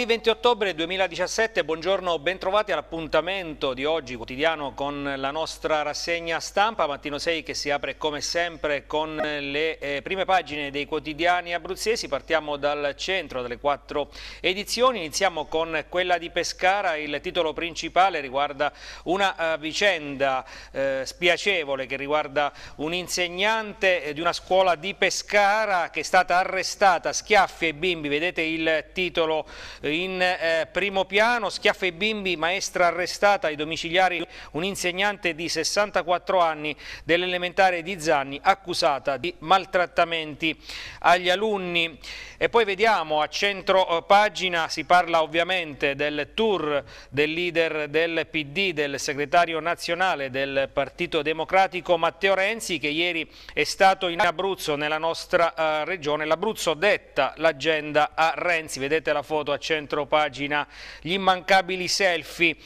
Venerdì 20 ottobre 2017, buongiorno, bentrovati all'appuntamento di oggi quotidiano con la nostra rassegna stampa, Mattino 6 che si apre come sempre con le eh, prime pagine dei quotidiani abruzzesi, partiamo dal centro, dalle quattro edizioni, iniziamo con quella di Pescara, il titolo principale riguarda una uh, vicenda uh, spiacevole che riguarda un insegnante eh, di una scuola di Pescara che è stata arrestata, schiaffi ai bimbi, vedete il titolo in eh, primo piano, schiaffa i bimbi, maestra arrestata ai domiciliari, un insegnante di 64 anni dell'elementare di Zanni accusata di maltrattamenti agli alunni. E poi vediamo a centro eh, pagina si parla ovviamente del tour del leader del PD, del segretario nazionale del Partito Democratico Matteo Renzi che ieri è stato in Abruzzo nella nostra eh, regione. L'Abruzzo detta l'agenda a Renzi, vedete la foto a centro centro pagina gli immancabili selfie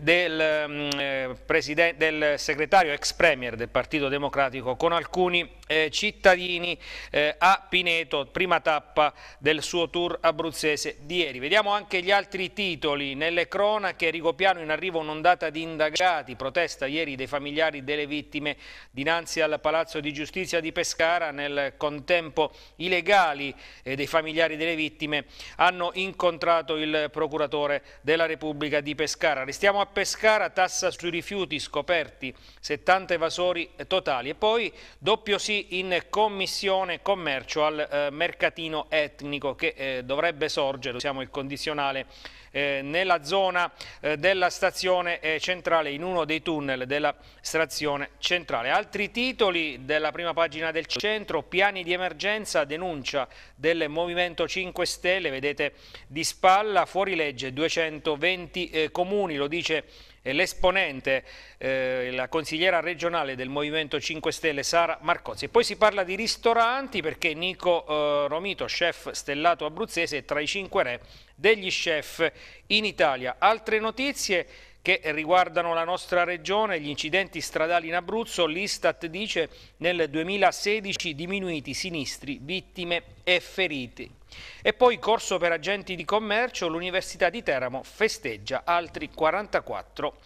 del, mm, eh, del segretario ex premier del Partito Democratico con alcuni eh, cittadini eh, a Pineto, prima tappa del suo tour abruzzese di ieri. Vediamo anche gli altri titoli. Nelle cronache Rigopiano in arrivo un'ondata di indagati, protesta ieri dei familiari delle vittime dinanzi al Palazzo di Giustizia di Pescara, nel contempo i legali eh, dei familiari delle vittime hanno incontrato il procuratore della Repubblica di Pescara. Restiamo a Pescara, tassa sui rifiuti scoperti, 70 evasori totali e poi doppio sì in commissione commercio al eh, mercatino etnico che eh, dovrebbe sorgere, usiamo il condizionale, eh, nella zona eh, della stazione eh, centrale, in uno dei tunnel della stazione centrale. Altri titoli della prima pagina del centro, piani di emergenza, denuncia del Movimento 5 Stelle, vedete di spalla, fuori legge 220 eh, comuni, lo dice l'esponente, eh, la consigliera regionale del Movimento 5 Stelle Sara Marcozzi. E poi si parla di ristoranti perché Nico eh, Romito, chef stellato abruzzese, è tra i cinque re degli chef in Italia. Altre notizie che riguardano la nostra regione, gli incidenti stradali in Abruzzo, l'Istat dice nel 2016 diminuiti sinistri, vittime e feriti. E poi corso per agenti di commercio, l'Università di Teramo festeggia altri 44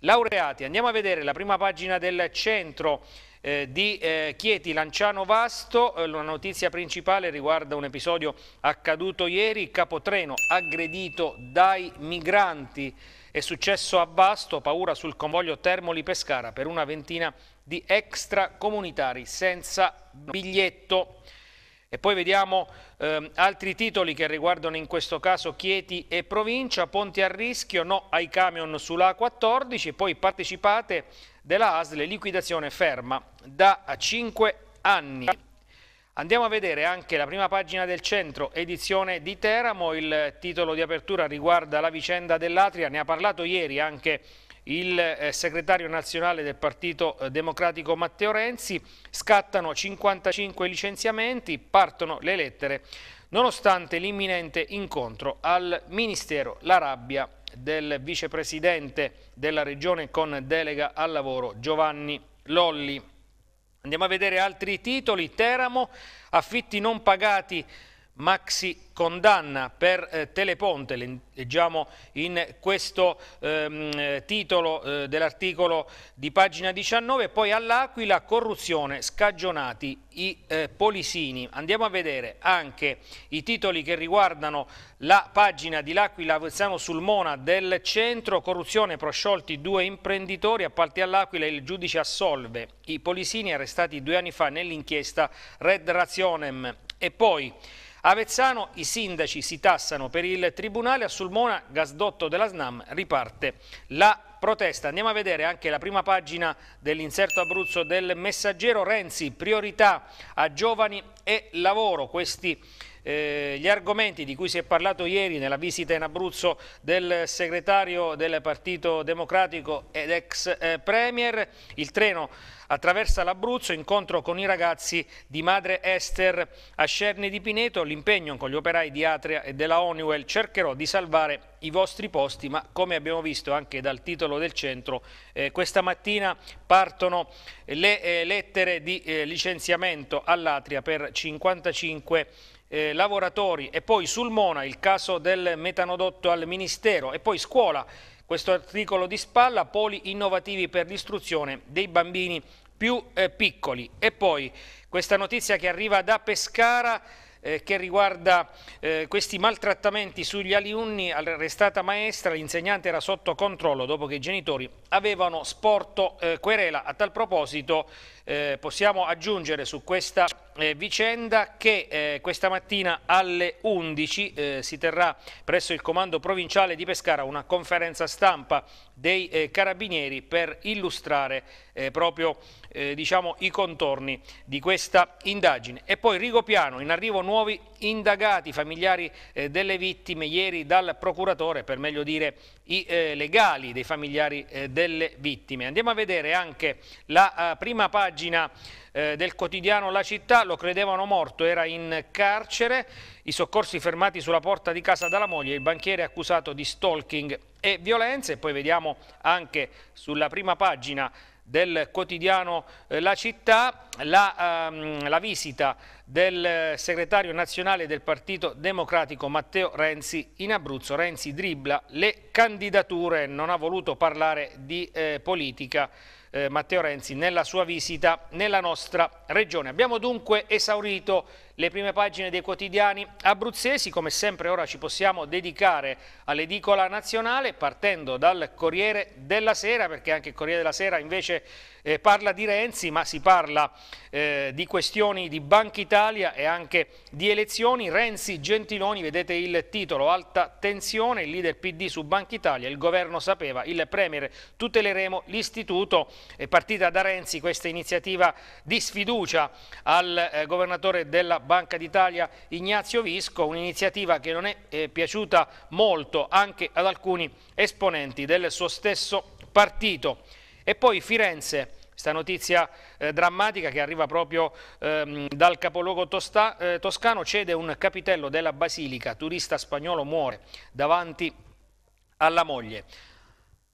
laureati. Andiamo a vedere la prima pagina del centro eh, di eh, Chieti Lanciano Vasto, eh, la notizia principale riguarda un episodio accaduto ieri, capotreno aggredito dai migranti, è successo a Vasto, paura sul convoglio Termoli-Pescara per una ventina di extracomunitari senza biglietto. E poi vediamo eh, altri titoli che riguardano in questo caso Chieti e provincia, ponti a rischio, no ai camion sulla A14, poi partecipate della ASL, liquidazione ferma da 5 anni. Andiamo a vedere anche la prima pagina del centro, edizione di Teramo, il titolo di apertura riguarda la vicenda dell'Atria, ne ha parlato ieri anche il eh, segretario nazionale del Partito eh, Democratico Matteo Renzi, scattano 55 licenziamenti, partono le lettere nonostante l'imminente incontro al Ministero La rabbia del vicepresidente della regione con delega al lavoro Giovanni Lolli. Andiamo a vedere altri titoli. Teramo, affitti non pagati maxi condanna per eh, Teleponte, leggiamo in questo ehm, titolo eh, dell'articolo di pagina 19, poi all'Aquila corruzione, scagionati i eh, polisini. Andiamo a vedere anche i titoli che riguardano la pagina di L'Aquila siamo sul Mona del centro, corruzione prosciolti due imprenditori, appalti all'Aquila il giudice assolve i polisini arrestati due anni fa nell'inchiesta Red Rationem. e poi Avezzano i sindaci si tassano per il tribunale, a Sulmona gasdotto della Snam riparte la protesta. Andiamo a vedere anche la prima pagina dell'inserto Abruzzo del messaggero Renzi, priorità a giovani e lavoro. Questi eh, gli argomenti di cui si è parlato ieri nella visita in Abruzzo del segretario del Partito Democratico ed ex eh, Premier, il treno Attraversa l'Abruzzo, incontro con i ragazzi di Madre Esther a Cerni di Pineto, l'impegno con gli operai di Atria e della Honeywell, cercherò di salvare i vostri posti, ma come abbiamo visto anche dal titolo del centro, eh, questa mattina partono le eh, lettere di eh, licenziamento all'Atria per 55 eh, lavoratori e poi sul Mona il caso del metanodotto al Ministero e poi scuola questo articolo di spalla, poli innovativi per l'istruzione dei bambini più eh, piccoli. E poi questa notizia che arriva da Pescara eh, che riguarda eh, questi maltrattamenti sugli alunni, arrestata maestra, l'insegnante era sotto controllo dopo che i genitori avevano sporto eh, querela. A tal proposito eh, possiamo aggiungere su questa eh, vicenda che eh, questa mattina alle 11 eh, si terrà presso il comando provinciale di Pescara una conferenza stampa dei eh, carabinieri per illustrare eh, proprio eh, diciamo, i contorni di questa indagine. E poi Rigopiano, in arrivo nuovi indagati i familiari eh, delle vittime ieri dal procuratore, per meglio dire i eh, legali dei familiari eh, delle vittime. Andiamo a vedere anche la eh, prima pagina eh, del quotidiano La Città, lo credevano morto, era in carcere, i soccorsi fermati sulla porta di casa dalla moglie, il banchiere accusato di stalking e violenze. Poi vediamo anche sulla prima pagina del quotidiano eh, La Città, la, um, la, visita del eh, segretario nazionale del Partito Democratico Matteo Renzi in Abruzzo. Renzi dribbla le candidature, non ha voluto parlare di eh, politica eh, Matteo Renzi nella sua visita nella nostra regione. Abbiamo dunque esaurito le prime pagine dei quotidiani abruzzesi. Come sempre ora ci possiamo dedicare all'edicola nazionale partendo dal Corriere della Sera, perché anche il Corriere della Sera invece eh, parla di Renzi, ma si parla eh, di questioni di Banca Italia e anche di elezioni. Renzi Gentiloni, vedete il titolo, alta tensione, il leader PD su Banca Italia, il governo sapeva, il Premier tuteleremo l'istituto, è partita da Renzi questa iniziativa di sfiducia al eh, governatore della Banca d'Italia Ignazio Visco, un'iniziativa che non è eh, piaciuta molto anche ad alcuni esponenti del suo stesso partito. E poi Firenze, questa notizia eh, drammatica che arriva proprio ehm, dal capoluogo tosta, eh, toscano, cede un capitello della basilica, turista spagnolo muore davanti alla moglie.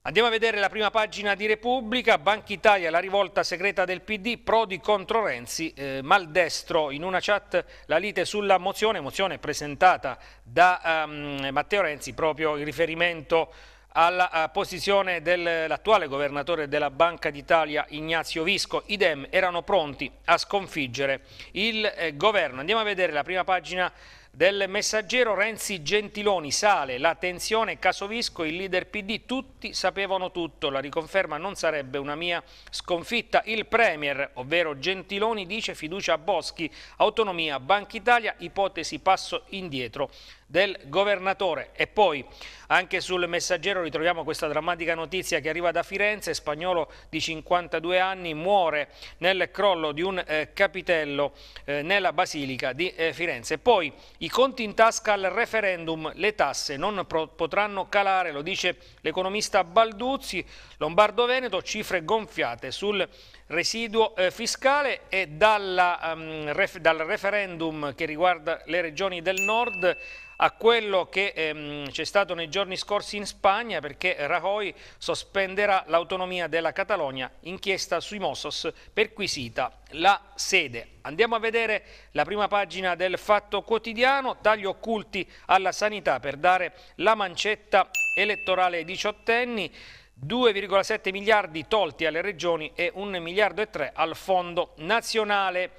Andiamo a vedere la prima pagina di Repubblica, Banca Italia, la rivolta segreta del PD, Prodi contro Renzi, eh, maldestro, in una chat la lite sulla mozione, mozione presentata da um, Matteo Renzi proprio in riferimento alla eh, posizione dell'attuale governatore della Banca d'Italia Ignazio Visco, idem erano pronti a sconfiggere il eh, governo. Andiamo a vedere la prima pagina del messaggero Renzi Gentiloni sale la tensione Casovisco, il leader PD, tutti sapevano tutto, la riconferma non sarebbe una mia sconfitta. Il Premier, ovvero Gentiloni, dice fiducia a Boschi, autonomia, Banca Italia, ipotesi passo indietro del governatore. E poi anche sul messaggero ritroviamo questa drammatica notizia che arriva da Firenze, spagnolo di 52 anni muore nel crollo di un eh, capitello eh, nella Basilica di eh, Firenze. Poi i conti in tasca al referendum, le tasse non potranno calare, lo dice l'economista Balduzzi, Lombardo Veneto, cifre gonfiate sul residuo eh, fiscale e dalla, um, ref, dal referendum che riguarda le regioni del nord a quello che ehm, c'è stato nei giorni scorsi in Spagna perché Rajoy sospenderà l'autonomia della Catalogna, inchiesta sui Mossos perquisita la sede. Andiamo a vedere la prima pagina del Fatto Quotidiano, tagli occulti alla sanità per dare la mancetta elettorale ai diciottenni, 2,7 miliardi tolti alle regioni e 1,3 miliardo al fondo nazionale.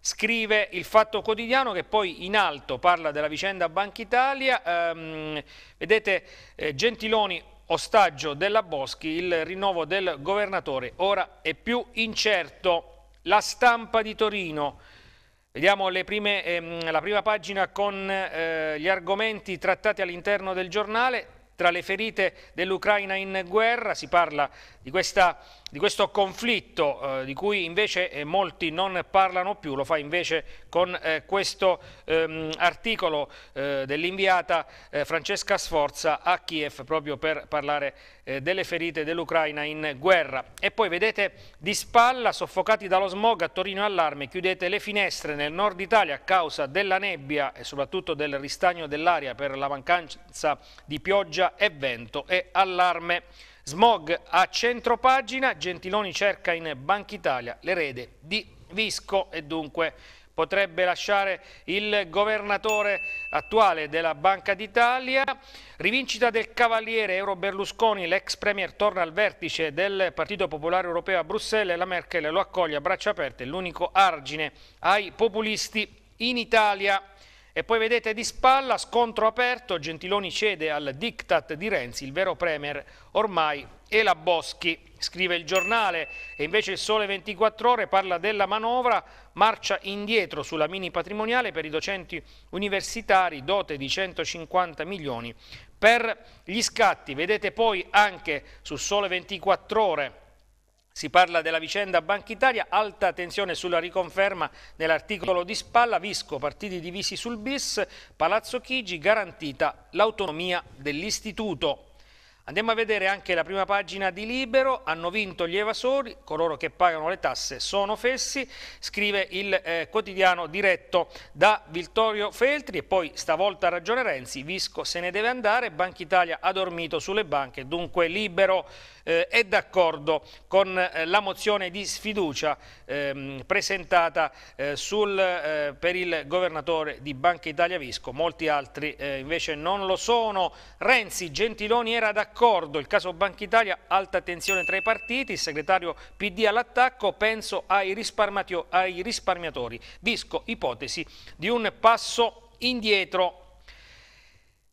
Scrive il Fatto Quotidiano che poi in alto parla della vicenda Banca Italia. Ehm, vedete eh, Gentiloni ostaggio della Boschi, il rinnovo del governatore ora è più incerto. La stampa di Torino. Vediamo prime, ehm, la prima pagina con eh, gli argomenti trattati all'interno del giornale tra le ferite dell'Ucraina in guerra, si parla di questa di questo conflitto eh, di cui invece eh, molti non parlano più, lo fa invece con eh, questo ehm, articolo eh, dell'inviata eh, Francesca Sforza a Kiev proprio per parlare eh, delle ferite dell'Ucraina in guerra. E poi vedete di spalla, soffocati dallo smog a Torino allarme, chiudete le finestre nel nord Italia a causa della nebbia e soprattutto del ristagno dell'aria per la mancanza di pioggia e vento e allarme Smog a centropagina, Gentiloni cerca in Banca Italia l'erede di Visco e dunque potrebbe lasciare il governatore attuale della Banca d'Italia. Rivincita del cavaliere Euro Berlusconi, l'ex premier torna al vertice del Partito Popolare Europeo a Bruxelles, la Merkel lo accoglie a braccia aperte, l'unico argine ai populisti in Italia. E poi vedete di spalla, scontro aperto, Gentiloni cede al diktat di Renzi, il vero premier ormai è la Boschi, scrive il giornale. E invece il Sole 24 Ore parla della manovra, marcia indietro sulla mini patrimoniale per i docenti universitari, dote di 150 milioni. Per gli scatti, vedete poi anche sul Sole 24 Ore, si parla della vicenda Banca Italia, alta tensione sulla riconferma nell'articolo di Spalla, Visco, partiti divisi sul bis, Palazzo Chigi, garantita l'autonomia dell'istituto. Andiamo a vedere anche la prima pagina di Libero, hanno vinto gli evasori, coloro che pagano le tasse sono fessi, scrive il eh, quotidiano diretto da Vittorio Feltri e poi stavolta ragione Renzi, Visco se ne deve andare, Banca Italia ha dormito sulle banche, dunque Libero eh, è d'accordo con eh, la mozione di sfiducia ehm, presentata eh, sul, eh, per il governatore di Banca Italia Visco, molti altri eh, invece non lo sono. Renzi, Gentiloni era d'accordo, il caso Banca Italia, alta tensione tra i partiti, il segretario PD all'attacco, penso ai, ai risparmiatori. Visco, ipotesi di un passo indietro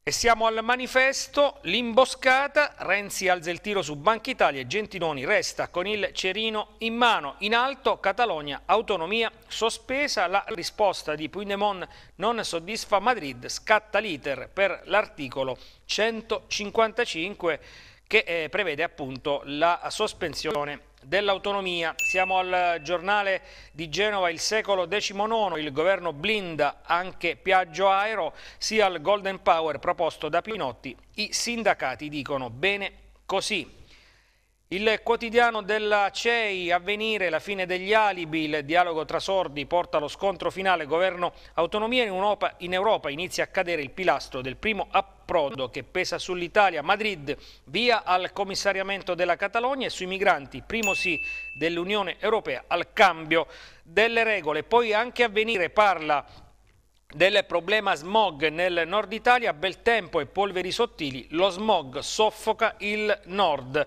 e siamo al manifesto, l'imboscata, Renzi alza il tiro su Banca Italia e Gentiloni resta con il cerino in mano. In alto, Catalogna, autonomia sospesa, la risposta di Puigdemont non soddisfa Madrid, scatta l'iter per l'articolo 155 che eh, prevede appunto la sospensione dell'autonomia. Siamo al giornale di Genova, il secolo XIX, il governo blinda anche Piaggio Aero, sia al Golden Power proposto da Pinotti, i sindacati dicono bene così. Il quotidiano della CEI, avvenire, la fine degli alibi, il dialogo tra sordi porta allo scontro finale governo-autonomia in, in Europa, inizia a cadere il pilastro del primo approdo che pesa sull'Italia. Madrid via al commissariamento della Catalogna e sui migranti, primo sì dell'Unione Europea al cambio delle regole. Poi anche avvenire parla del problema smog nel nord Italia, bel tempo e polveri sottili, lo smog soffoca il nord.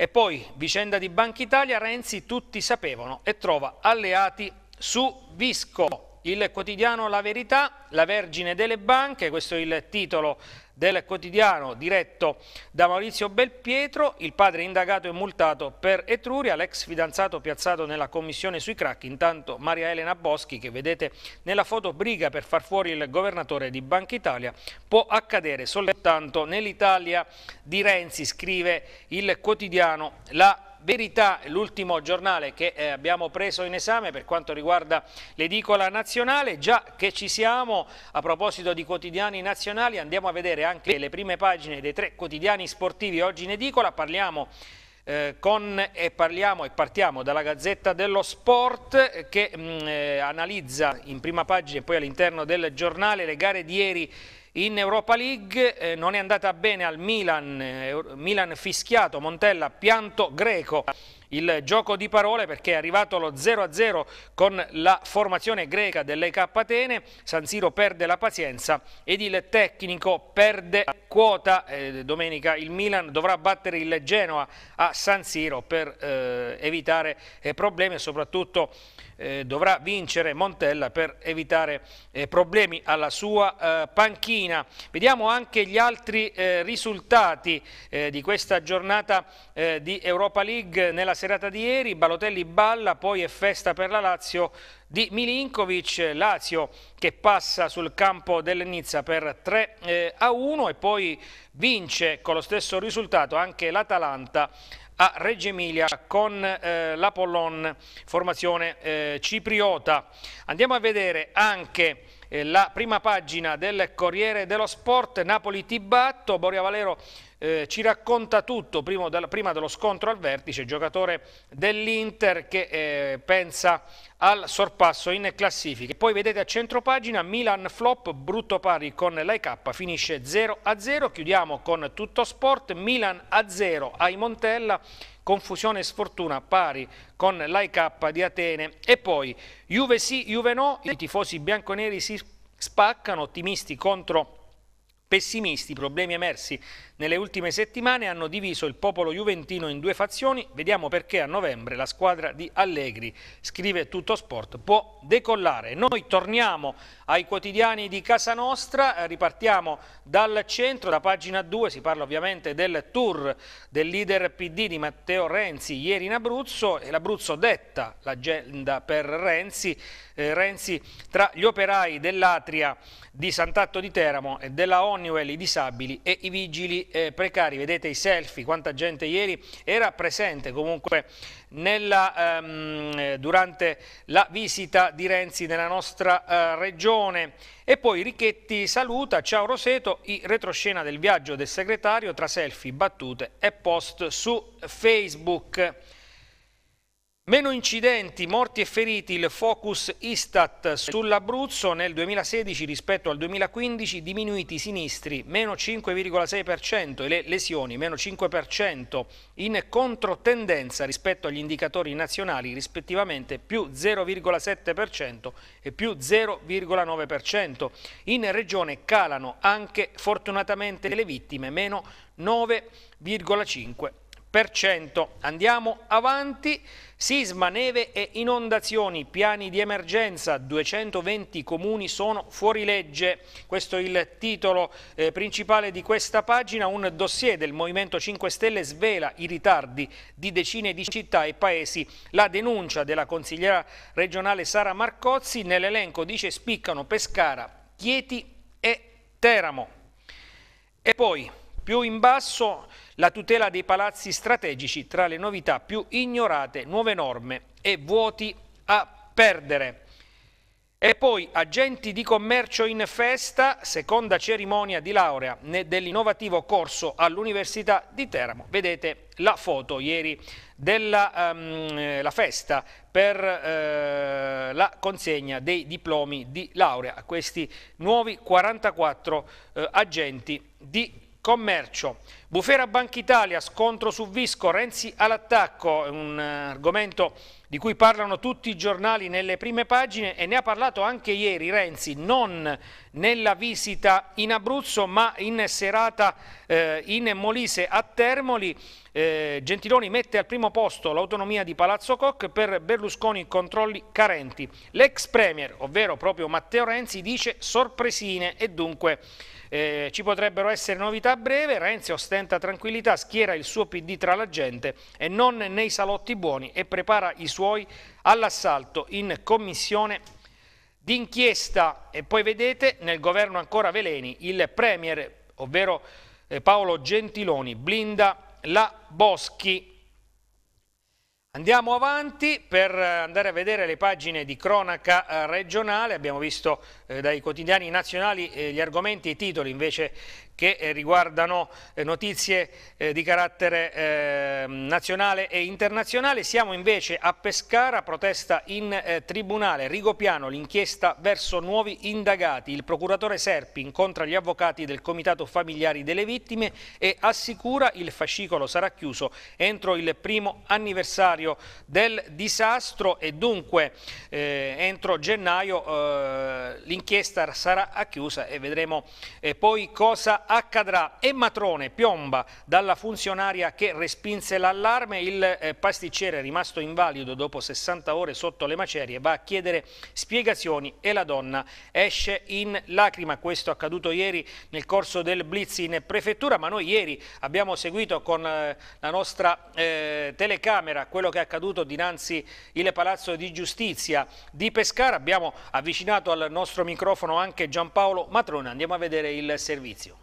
E poi vicenda di Banca Italia, Renzi tutti sapevano e trova alleati su Visco. Il quotidiano La Verità, la Vergine delle Banche, questo è il titolo del quotidiano diretto da Maurizio Belpietro, il padre indagato e multato per Etruria, l'ex fidanzato piazzato nella commissione sui crack, intanto Maria Elena Boschi che vedete nella foto briga per far fuori il governatore di Banca Italia, può accadere soltanto nell'Italia di Renzi, scrive il quotidiano La Verità, l'ultimo giornale che eh, abbiamo preso in esame per quanto riguarda l'edicola nazionale, già che ci siamo, a proposito di quotidiani nazionali, andiamo a vedere anche le prime pagine dei tre quotidiani sportivi oggi in edicola, parliamo eh, con, eh, parliamo e partiamo dalla Gazzetta dello Sport eh, che mh, mm, eh, analizza in prima pagina e poi all'interno del giornale le gare di ieri in Europa League eh, non è andata bene al Milan, eh, Milan fischiato, Montella pianto greco il gioco di parole perché è arrivato lo 0-0 con la formazione greca dell'EK Atene, San Siro perde la pazienza ed il tecnico perde la quota, eh, domenica il Milan dovrà battere il Genoa a San Siro per eh, evitare eh, problemi e soprattutto eh, dovrà vincere Montella per evitare eh, problemi alla sua eh, panchina. Vediamo anche gli altri eh, risultati eh, di questa giornata eh, di Europa League nella serata di ieri. Balotelli balla, poi è festa per la Lazio di Milinkovic, Lazio che passa sul campo del Nizza per 3 a 1 e poi vince con lo stesso risultato anche l'Atalanta a Reggio Emilia con eh, l'Apollon, formazione eh, cipriota. Andiamo a vedere anche eh, la prima pagina del Corriere dello Sport, Napoli-Tibatto, Boria Valero eh, ci racconta tutto prima, prima, dello scontro al vertice, giocatore dell'Inter che eh, pensa al sorpasso in classifica. Poi vedete a centro pagina Milan flop, brutto pari con l'AIK, finisce 0-0, chiudiamo con tutto sport, Milan a 0 ai Montella, confusione e sfortuna pari con l'AIK di Atene e poi Juve sì, Juve no, i tifosi bianconeri si spaccano, ottimisti contro pessimisti, problemi emersi nelle ultime settimane hanno diviso il popolo juventino in due fazioni, vediamo perché a novembre la squadra di Allegri, scrive Tutto Sport, può decollare. Noi torniamo ai quotidiani di casa nostra, eh, ripartiamo dal centro, da pagina 2 si parla ovviamente del tour del leader PD di Matteo Renzi ieri in Abruzzo e l'Abruzzo detta l'agenda per Renzi, eh, Renzi tra gli operai dell'Atria di Sant'Atto di Teramo e della Onniwell, i disabili e i vigili eh, precari. Vedete i selfie, quanta gente ieri era presente comunque nella, ehm, durante la visita di Renzi nella nostra eh, regione. E poi Richetti saluta, ciao Roseto, i retroscena del viaggio del segretario tra selfie, battute e post su Facebook. Meno incidenti, morti e feriti, il focus Istat sull'Abruzzo nel 2016 rispetto al 2015, diminuiti i sinistri, meno 5,6% e le lesioni, meno 5%, in controtendenza rispetto agli indicatori nazionali rispettivamente più 0,7% e più 0,9%. In regione calano anche fortunatamente le vittime, meno 9,5%. Andiamo avanti, sisma, neve e inondazioni, piani di emergenza, 220 comuni sono fuori legge. Questo è il titolo eh, principale di questa pagina, un dossier del Movimento 5 Stelle svela i ritardi di decine di città e paesi. La denuncia della consigliera regionale Sara Marcozzi nell'elenco dice spiccano Pescara, Chieti e Teramo. E poi più in basso la tutela dei palazzi strategici tra le novità più ignorate, nuove norme e vuoti a perdere. E poi agenti di commercio in festa, seconda cerimonia di laurea dell'innovativo corso all'Università di Teramo. Vedete la foto ieri della um, festa per eh, la consegna dei diplomi di laurea a questi nuovi 44 eh, agenti di commercio. Commercio. Bufera Banca Italia, scontro su Visco, Renzi all'attacco, è un eh, argomento di cui parlano tutti i giornali nelle prime pagine e ne ha parlato anche ieri Renzi, non nella visita in Abruzzo ma in serata eh, in Molise a Termoli. Eh, Gentiloni mette al primo posto l'autonomia di Palazzo Koch per Berlusconi controlli carenti. L'ex premier, ovvero proprio Matteo Renzi, dice sorpresine e dunque eh, ci potrebbero essere novità a breve, Renzi ostenta tranquillità, schiera il suo PD tra la gente e non nei salotti buoni e prepara i suoi all'assalto in commissione d'inchiesta. E poi vedete nel governo ancora Veleni il Premier, ovvero eh, Paolo Gentiloni, blinda la Boschi. Andiamo avanti per eh, andare a vedere le pagine di cronaca eh, regionale, abbiamo visto eh, dai quotidiani nazionali gli argomenti e i titoli invece che eh, riguardano eh, notizie eh, di carattere ehm, nazionale e internazionale. Siamo invece a Pescara, protesta in tribunale. Rigopiano, l'inchiesta verso nuovi indagati. Il procuratore Serpi incontra gli avvocati del Comitato Familiari delle Vittime e assicura il fascicolo sarà chiuso entro il primo anniversario del disastro e dunque eh, entro gennaio eh, l'inchiesta sarà chiusa e vedremo eh, poi cosa accadrà e Matrone piomba dalla funzionaria che respinse l'allarme, il eh, pasticcere rimasto invalido dopo 60 ore sotto le macerie va a chiedere spiegazioni e la donna esce in lacrima, questo accaduto ieri nel corso del blitz in prefettura, ma noi ieri abbiamo seguito con eh, la nostra eh, telecamera quello che è accaduto dinanzi il Palazzo di Giustizia di Pescara, abbiamo avvicinato al nostro microfono anche Giampaolo Matrone, andiamo a vedere il servizio.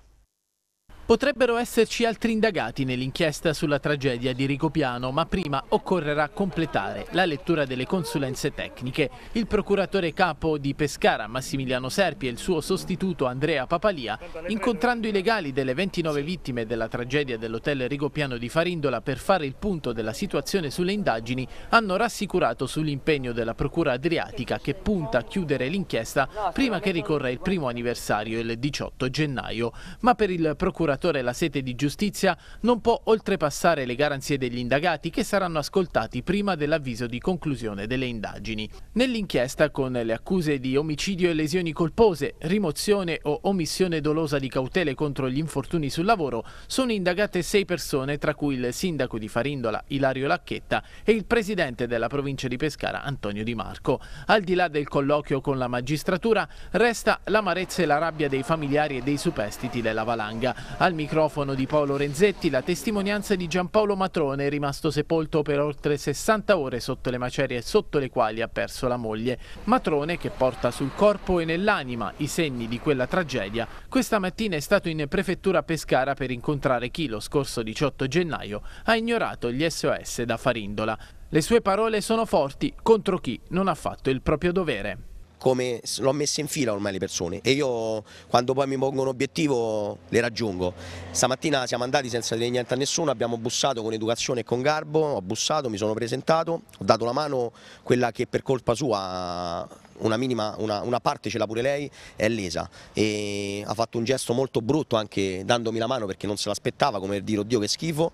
Potrebbero esserci altri indagati nell'inchiesta sulla tragedia di Ricopiano, ma prima occorrerà completare la lettura delle consulenze tecniche. Il procuratore capo di Pescara, Massimiliano Serpi, e il suo sostituto Andrea Papalia, incontrando i legali delle 29 vittime della tragedia dell'hotel Rigopiano di Farindola per fare il punto della situazione sulle indagini, hanno rassicurato sull'impegno della Procura Adriatica che punta a chiudere l'inchiesta prima che ricorra il primo anniversario, il 18 gennaio. Ma per il procuratore procuratore la sete di giustizia non può oltrepassare le garanzie degli indagati che saranno ascoltati prima dell'avviso di conclusione delle indagini. Nell'inchiesta con le accuse di omicidio e lesioni colpose, rimozione o omissione dolosa di cautele contro gli infortuni sul lavoro sono indagate sei persone tra cui il sindaco di Farindola Ilario Lacchetta e il presidente della provincia di Pescara Antonio Di Marco. Al di là del colloquio con la magistratura resta l'amarezza e la rabbia dei familiari e dei superstiti della valanga. Al microfono di Paolo Renzetti la testimonianza di Giampaolo Matrone, rimasto sepolto per oltre 60 ore sotto le macerie sotto le quali ha perso la moglie. Matrone che porta sul corpo e nell'anima i segni di quella tragedia, questa mattina è stato in prefettura Pescara per incontrare chi lo scorso 18 gennaio ha ignorato gli SOS da Farindola. Le sue parole sono forti contro chi non ha fatto il proprio dovere come l'ho messa in fila ormai le persone e io quando poi mi pongo un obiettivo le raggiungo. Stamattina siamo andati senza dire niente a nessuno, abbiamo bussato con educazione e con garbo, ho bussato, mi sono presentato, ho dato la mano quella che per colpa sua una, minima, una, una, parte ce l'ha pure lei, è lesa e ha fatto un gesto molto brutto anche dandomi la mano perché non se l'aspettava come per dire oddio che schifo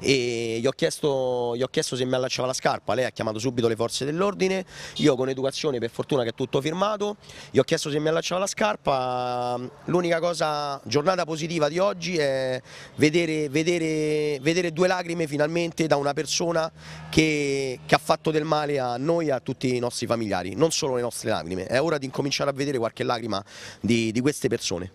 e gli ho, chiesto, gli ho chiesto se mi allacciava la scarpa, lei ha chiamato subito le forze dell'ordine, io con educazione per fortuna che è tutto firmato, gli ho chiesto se mi allacciava la scarpa, l'unica cosa, giornata positiva di oggi è vedere, vedere, vedere due lacrime finalmente da una persona che, che ha fatto del male a noi e a tutti i nostri familiari, non solo le nostre vostre lacrime, è ora di incominciare a vedere qualche lacrima di, di queste persone.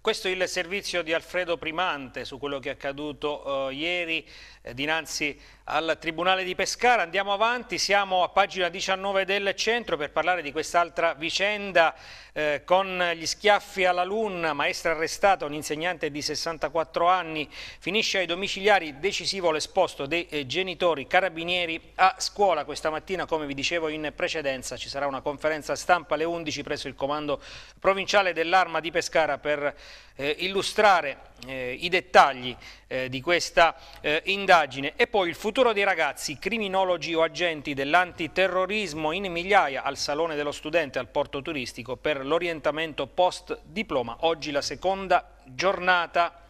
Questo è il servizio di Alfredo Primante su quello che è accaduto eh, ieri eh, dinanzi al Tribunale di Pescara. Andiamo avanti, siamo a pagina 19 del centro per parlare di quest'altra vicenda eh, con gli schiaffi all'alunna, maestra arrestata, un insegnante di 64 anni, finisce ai domiciliari decisivo l'esposto dei eh, genitori carabinieri a scuola. Questa mattina, come vi dicevo in precedenza, ci sarà una conferenza stampa alle 11 presso il comando provinciale dell'Arma di Pescara per eh, illustrare eh, i dettagli eh, di questa eh, indagine e poi il futuro dei ragazzi criminologi o agenti dell'antiterrorismo in migliaia al Salone dello Studente al Porto Turistico per l'orientamento post diploma, oggi la seconda giornata.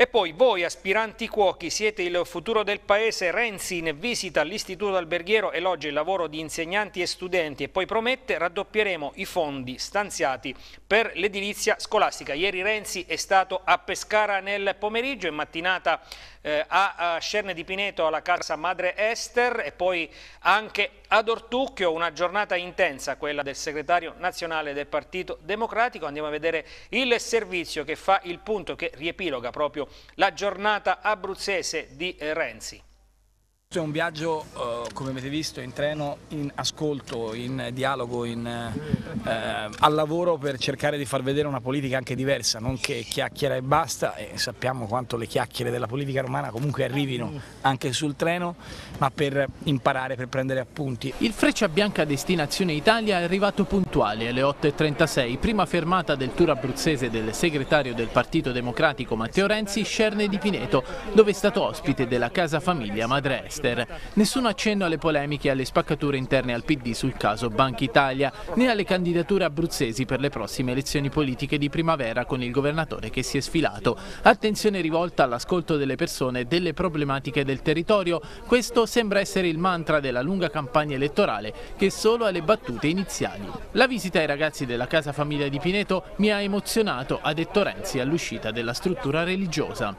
E poi voi aspiranti cuochi siete il futuro del paese, Renzi in visita all'istituto alberghiero elogia il lavoro di insegnanti e studenti e poi promette raddoppieremo i fondi stanziati per l'edilizia scolastica. Ieri Renzi è stato a Pescara nel pomeriggio e mattinata eh, a, a Scerne di Pineto alla Casa Madre Ester e poi anche ad Ortucchio, una giornata intensa quella del segretario nazionale del Partito Democratico. Andiamo a vedere il servizio che fa il punto, che riepiloga proprio la giornata abruzzese di eh, Renzi. È un viaggio, eh, come avete visto, in treno, in ascolto, in dialogo, in, eh, al lavoro per cercare di far vedere una politica anche diversa, non che chiacchiera e basta, e sappiamo quanto le chiacchiere della politica romana comunque arrivino anche sul treno, ma per imparare, per prendere appunti. Il Freccia Bianca Destinazione Italia è arrivato puntuale alle 8.36, prima fermata del tour abruzzese del segretario del Partito Democratico Matteo Renzi, Scerne di Pineto, dove è stato ospite della Casa Famiglia Madres gangster. Nessun accenno alle polemiche e alle spaccature interne al PD sul caso Banca Italia, né alle candidature abruzzesi per le prossime elezioni politiche di primavera con il governatore che si è sfilato. Attenzione rivolta all'ascolto delle persone e delle problematiche del territorio. Questo sembra essere il mantra della lunga campagna elettorale che solo alle battute iniziali. La visita ai ragazzi della casa famiglia di Pineto mi ha emozionato, ha detto Renzi all'uscita della struttura religiosa.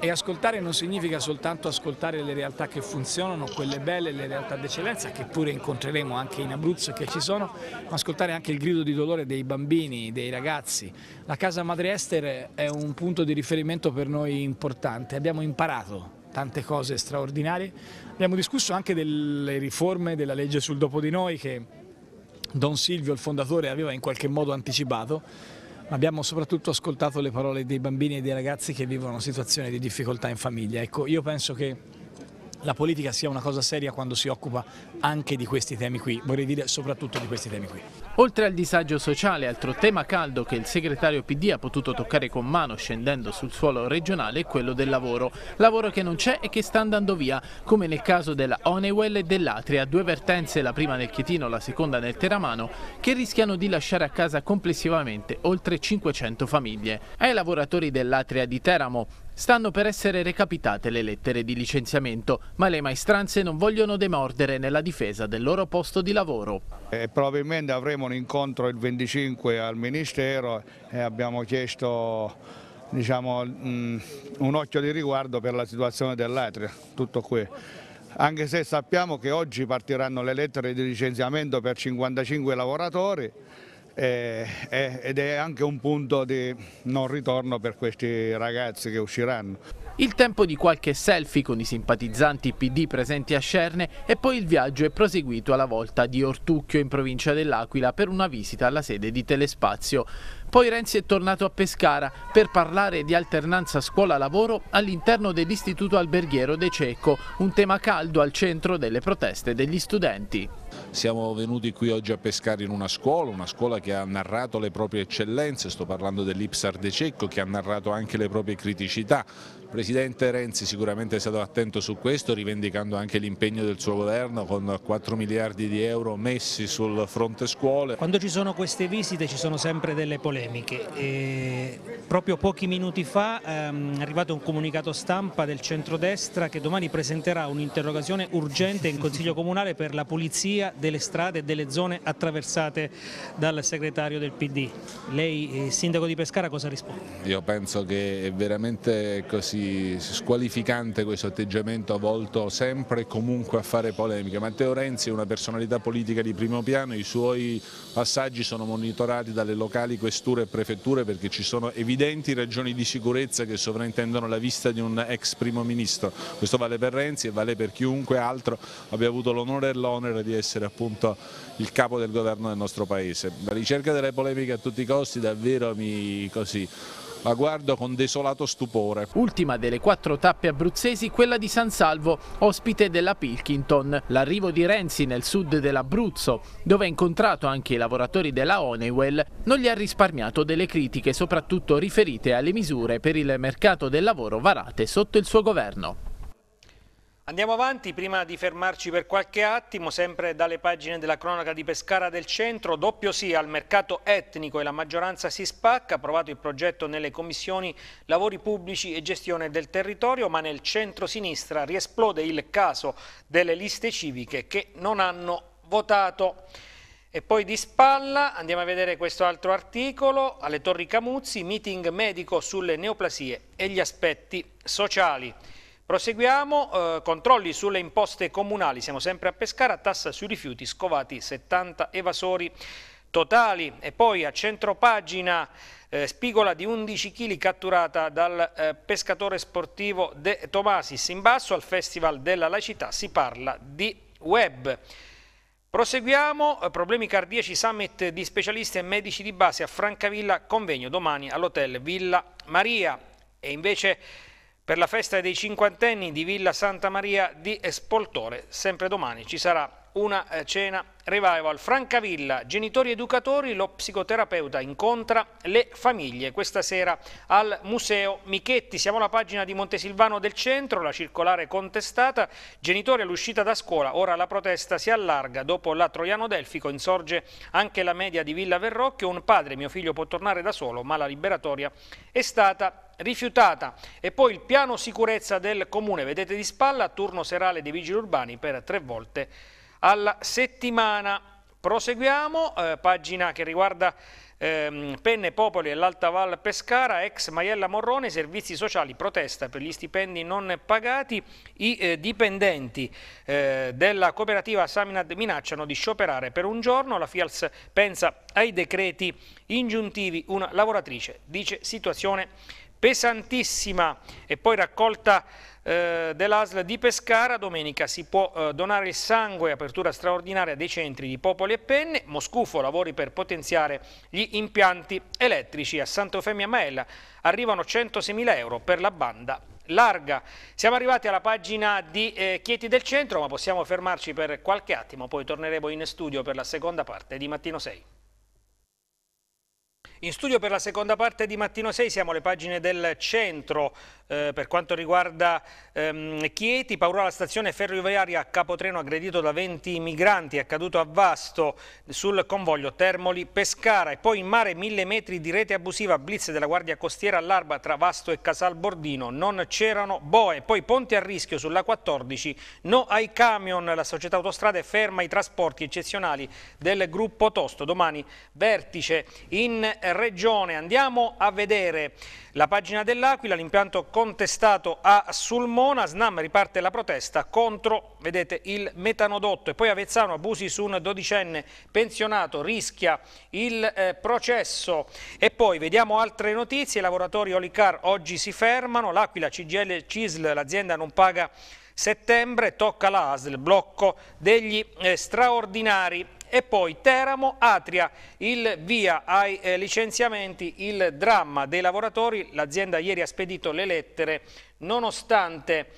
E ascoltare non significa soltanto ascoltare le realtà che funzionano, quelle belle, le realtà d'eccellenza, che pure incontreremo anche in Abruzzo che ci sono, ma ascoltare anche il grido di dolore dei bambini, dei ragazzi. La Casa Madre Ester è un punto di riferimento per noi importante, abbiamo imparato tante cose straordinarie, abbiamo discusso anche delle riforme della legge sul dopo di noi che Don Silvio, il fondatore, aveva in qualche modo anticipato ma abbiamo soprattutto ascoltato le parole dei bambini e dei ragazzi che vivono situazioni di difficoltà in famiglia. Ecco, io penso che la politica sia una cosa seria quando si occupa anche di questi temi qui, vorrei dire soprattutto di questi temi qui. Oltre al disagio sociale, altro tema caldo che il segretario PD ha potuto toccare con mano scendendo sul suolo regionale è quello del lavoro. Lavoro che non c'è e che sta andando via, come nel caso della Onewell e dell'Atria, due vertenze, la prima nel Chietino, la seconda nel Teramano, che rischiano di lasciare a casa complessivamente oltre 500 famiglie. Ai lavoratori dell'Atria di Teramo Stanno per essere recapitate le lettere di licenziamento, ma le maestranze non vogliono demordere nella difesa del loro posto di lavoro. E eh, probabilmente avremo un incontro il 25 al Ministero e abbiamo chiesto diciamo, mm, un occhio di riguardo per la situazione dell'Atria, tutto qui. Anche se sappiamo che oggi partiranno le lettere di licenziamento per 55 lavoratori, eh, eh, ed è anche un punto di non ritorno per questi ragazzi che usciranno. Il tempo di qualche selfie con i simpatizzanti PD presenti a Cerne e poi il viaggio è proseguito alla volta di Ortucchio in provincia dell'Aquila per una visita alla sede di Telespazio. Poi Renzi è tornato a Pescara per parlare di alternanza scuola-lavoro all'interno dell'istituto alberghiero De Cecco, un tema caldo al centro delle proteste degli studenti. Siamo venuti qui oggi a pescare in una scuola, una scuola che ha narrato le proprie eccellenze, sto parlando dell'Ipsar De Cecco che ha narrato anche le proprie criticità, Presidente Renzi sicuramente è stato attento su questo, rivendicando anche l'impegno del suo governo con 4 miliardi di euro messi sul fronte scuole. Quando ci sono queste visite ci sono sempre delle polemiche. E proprio pochi minuti fa ehm, è arrivato un comunicato stampa del centrodestra che domani presenterà un'interrogazione urgente in Consiglio Comunale per la pulizia delle strade e delle zone attraversate dal segretario del PD. Lei, eh, sindaco di Pescara, cosa risponde? Io penso che è veramente così così squalificante questo atteggiamento volto sempre e comunque a fare polemica. Matteo Renzi è una personalità politica di primo piano, i suoi passaggi sono monitorati dalle locali questure e prefetture perché ci sono evidenti ragioni di sicurezza che sovraintendono la vista di un ex primo ministro. Questo vale per Renzi e vale per chiunque altro abbia avuto l'onore e l'onere di essere appunto il capo del governo del nostro paese. La ricerca delle polemiche a tutti i costi davvero mi così la guardo con desolato stupore. Ultima delle quattro tappe abruzzesi, quella di San Salvo, ospite della Pilkington. L'arrivo di Renzi nel sud dell'Abruzzo, dove ha incontrato anche i lavoratori della Honeywell, non gli ha risparmiato delle critiche, soprattutto riferite alle misure per il mercato del lavoro varate sotto il suo governo. Andiamo avanti, prima di fermarci per qualche attimo, sempre dalle pagine della cronaca di Pescara del Centro, doppio sì al mercato etnico e la maggioranza si spacca, approvato il progetto nelle commissioni lavori pubblici e gestione del territorio, ma nel centro-sinistra riesplode il caso delle liste civiche che non hanno votato. E poi di spalla andiamo a vedere questo altro articolo, alle Torri Camuzzi, meeting medico sulle neoplasie e gli aspetti sociali. Proseguiamo, eh, controlli sulle imposte comunali, siamo sempre a Pescara, tassa sui rifiuti, scovati 70 evasori totali e poi a centropagina eh, spigola di 11 kg catturata dal eh, pescatore sportivo De Tomasis in basso al Festival della Laicità si parla di web. Proseguiamo, eh, problemi cardiaci, summit di specialisti e medici di base a Francavilla, convegno domani all'hotel Villa Maria e invece per la festa dei cinquantenni di Villa Santa Maria di Espoltore. Sempre domani ci sarà una eh, cena revival. Francavilla, genitori educatori, lo psicoterapeuta incontra le famiglie questa sera al Museo Michetti. Siamo alla pagina di Montesilvano del Centro, la circolare contestata. Genitori all'uscita da scuola, ora la protesta si allarga. Dopo la Troiano Delfico insorge anche la media di Villa Verrocchio. Un padre, mio figlio può tornare da solo, ma la liberatoria è stata rifiutata. E poi il piano sicurezza del comune, vedete di spalla, turno serale dei vigili urbani per tre volte alla settimana. Proseguiamo, eh, pagina che riguarda ehm, Penne Popoli e l'Alta Val Pescara, ex Maiella Morrone, servizi sociali, protesta per gli stipendi non pagati, i eh, dipendenti eh, della cooperativa Saminad minacciano di scioperare per un giorno, la Fials pensa ai decreti ingiuntivi, una lavoratrice dice situazione pesantissima e poi raccolta eh, dell'ASL di Pescara, domenica si può eh, donare il sangue, apertura straordinaria dei centri di Popoli e Penne, Moscufo lavori per potenziare gli impianti elettrici a Sant'Eufemia Maella, arrivano 106.000 euro per la banda larga. Siamo arrivati alla pagina di eh, Chieti del Centro, ma possiamo fermarci per qualche attimo, poi torneremo in studio per la seconda parte di Mattino 6. In studio per la seconda parte di Mattino 6 siamo alle pagine del centro eh, per quanto riguarda ehm, Chieti, paura la stazione ferroviaria a Capotreno aggredito da 20 migranti, accaduto a Vasto sul convoglio Termoli-Pescara e poi in mare mille metri di rete abusiva, blitz della Guardia Costiera all'Arba tra Vasto e Casal Bordino, non c'erano boe, poi ponte a rischio sulla 14, no ai camion, la società autostrade ferma i trasporti eccezionali del gruppo Tosto, domani vertice in eh, regione. Andiamo a vedere la pagina dell'Aquila, l'impianto contestato a Sulmona, Snam riparte la protesta contro, vedete, il metanodotto e poi Avezzano abusi su un dodicenne pensionato, rischia il eh, processo e poi vediamo altre notizie, i lavoratori Olicar oggi si fermano, l'Aquila, CGL, CISL, l'azienda non paga settembre, tocca l'ASL, blocco degli eh, straordinari e poi Teramo, Atria, il via ai eh, licenziamenti, il dramma dei lavoratori, l'azienda ieri ha spedito le lettere nonostante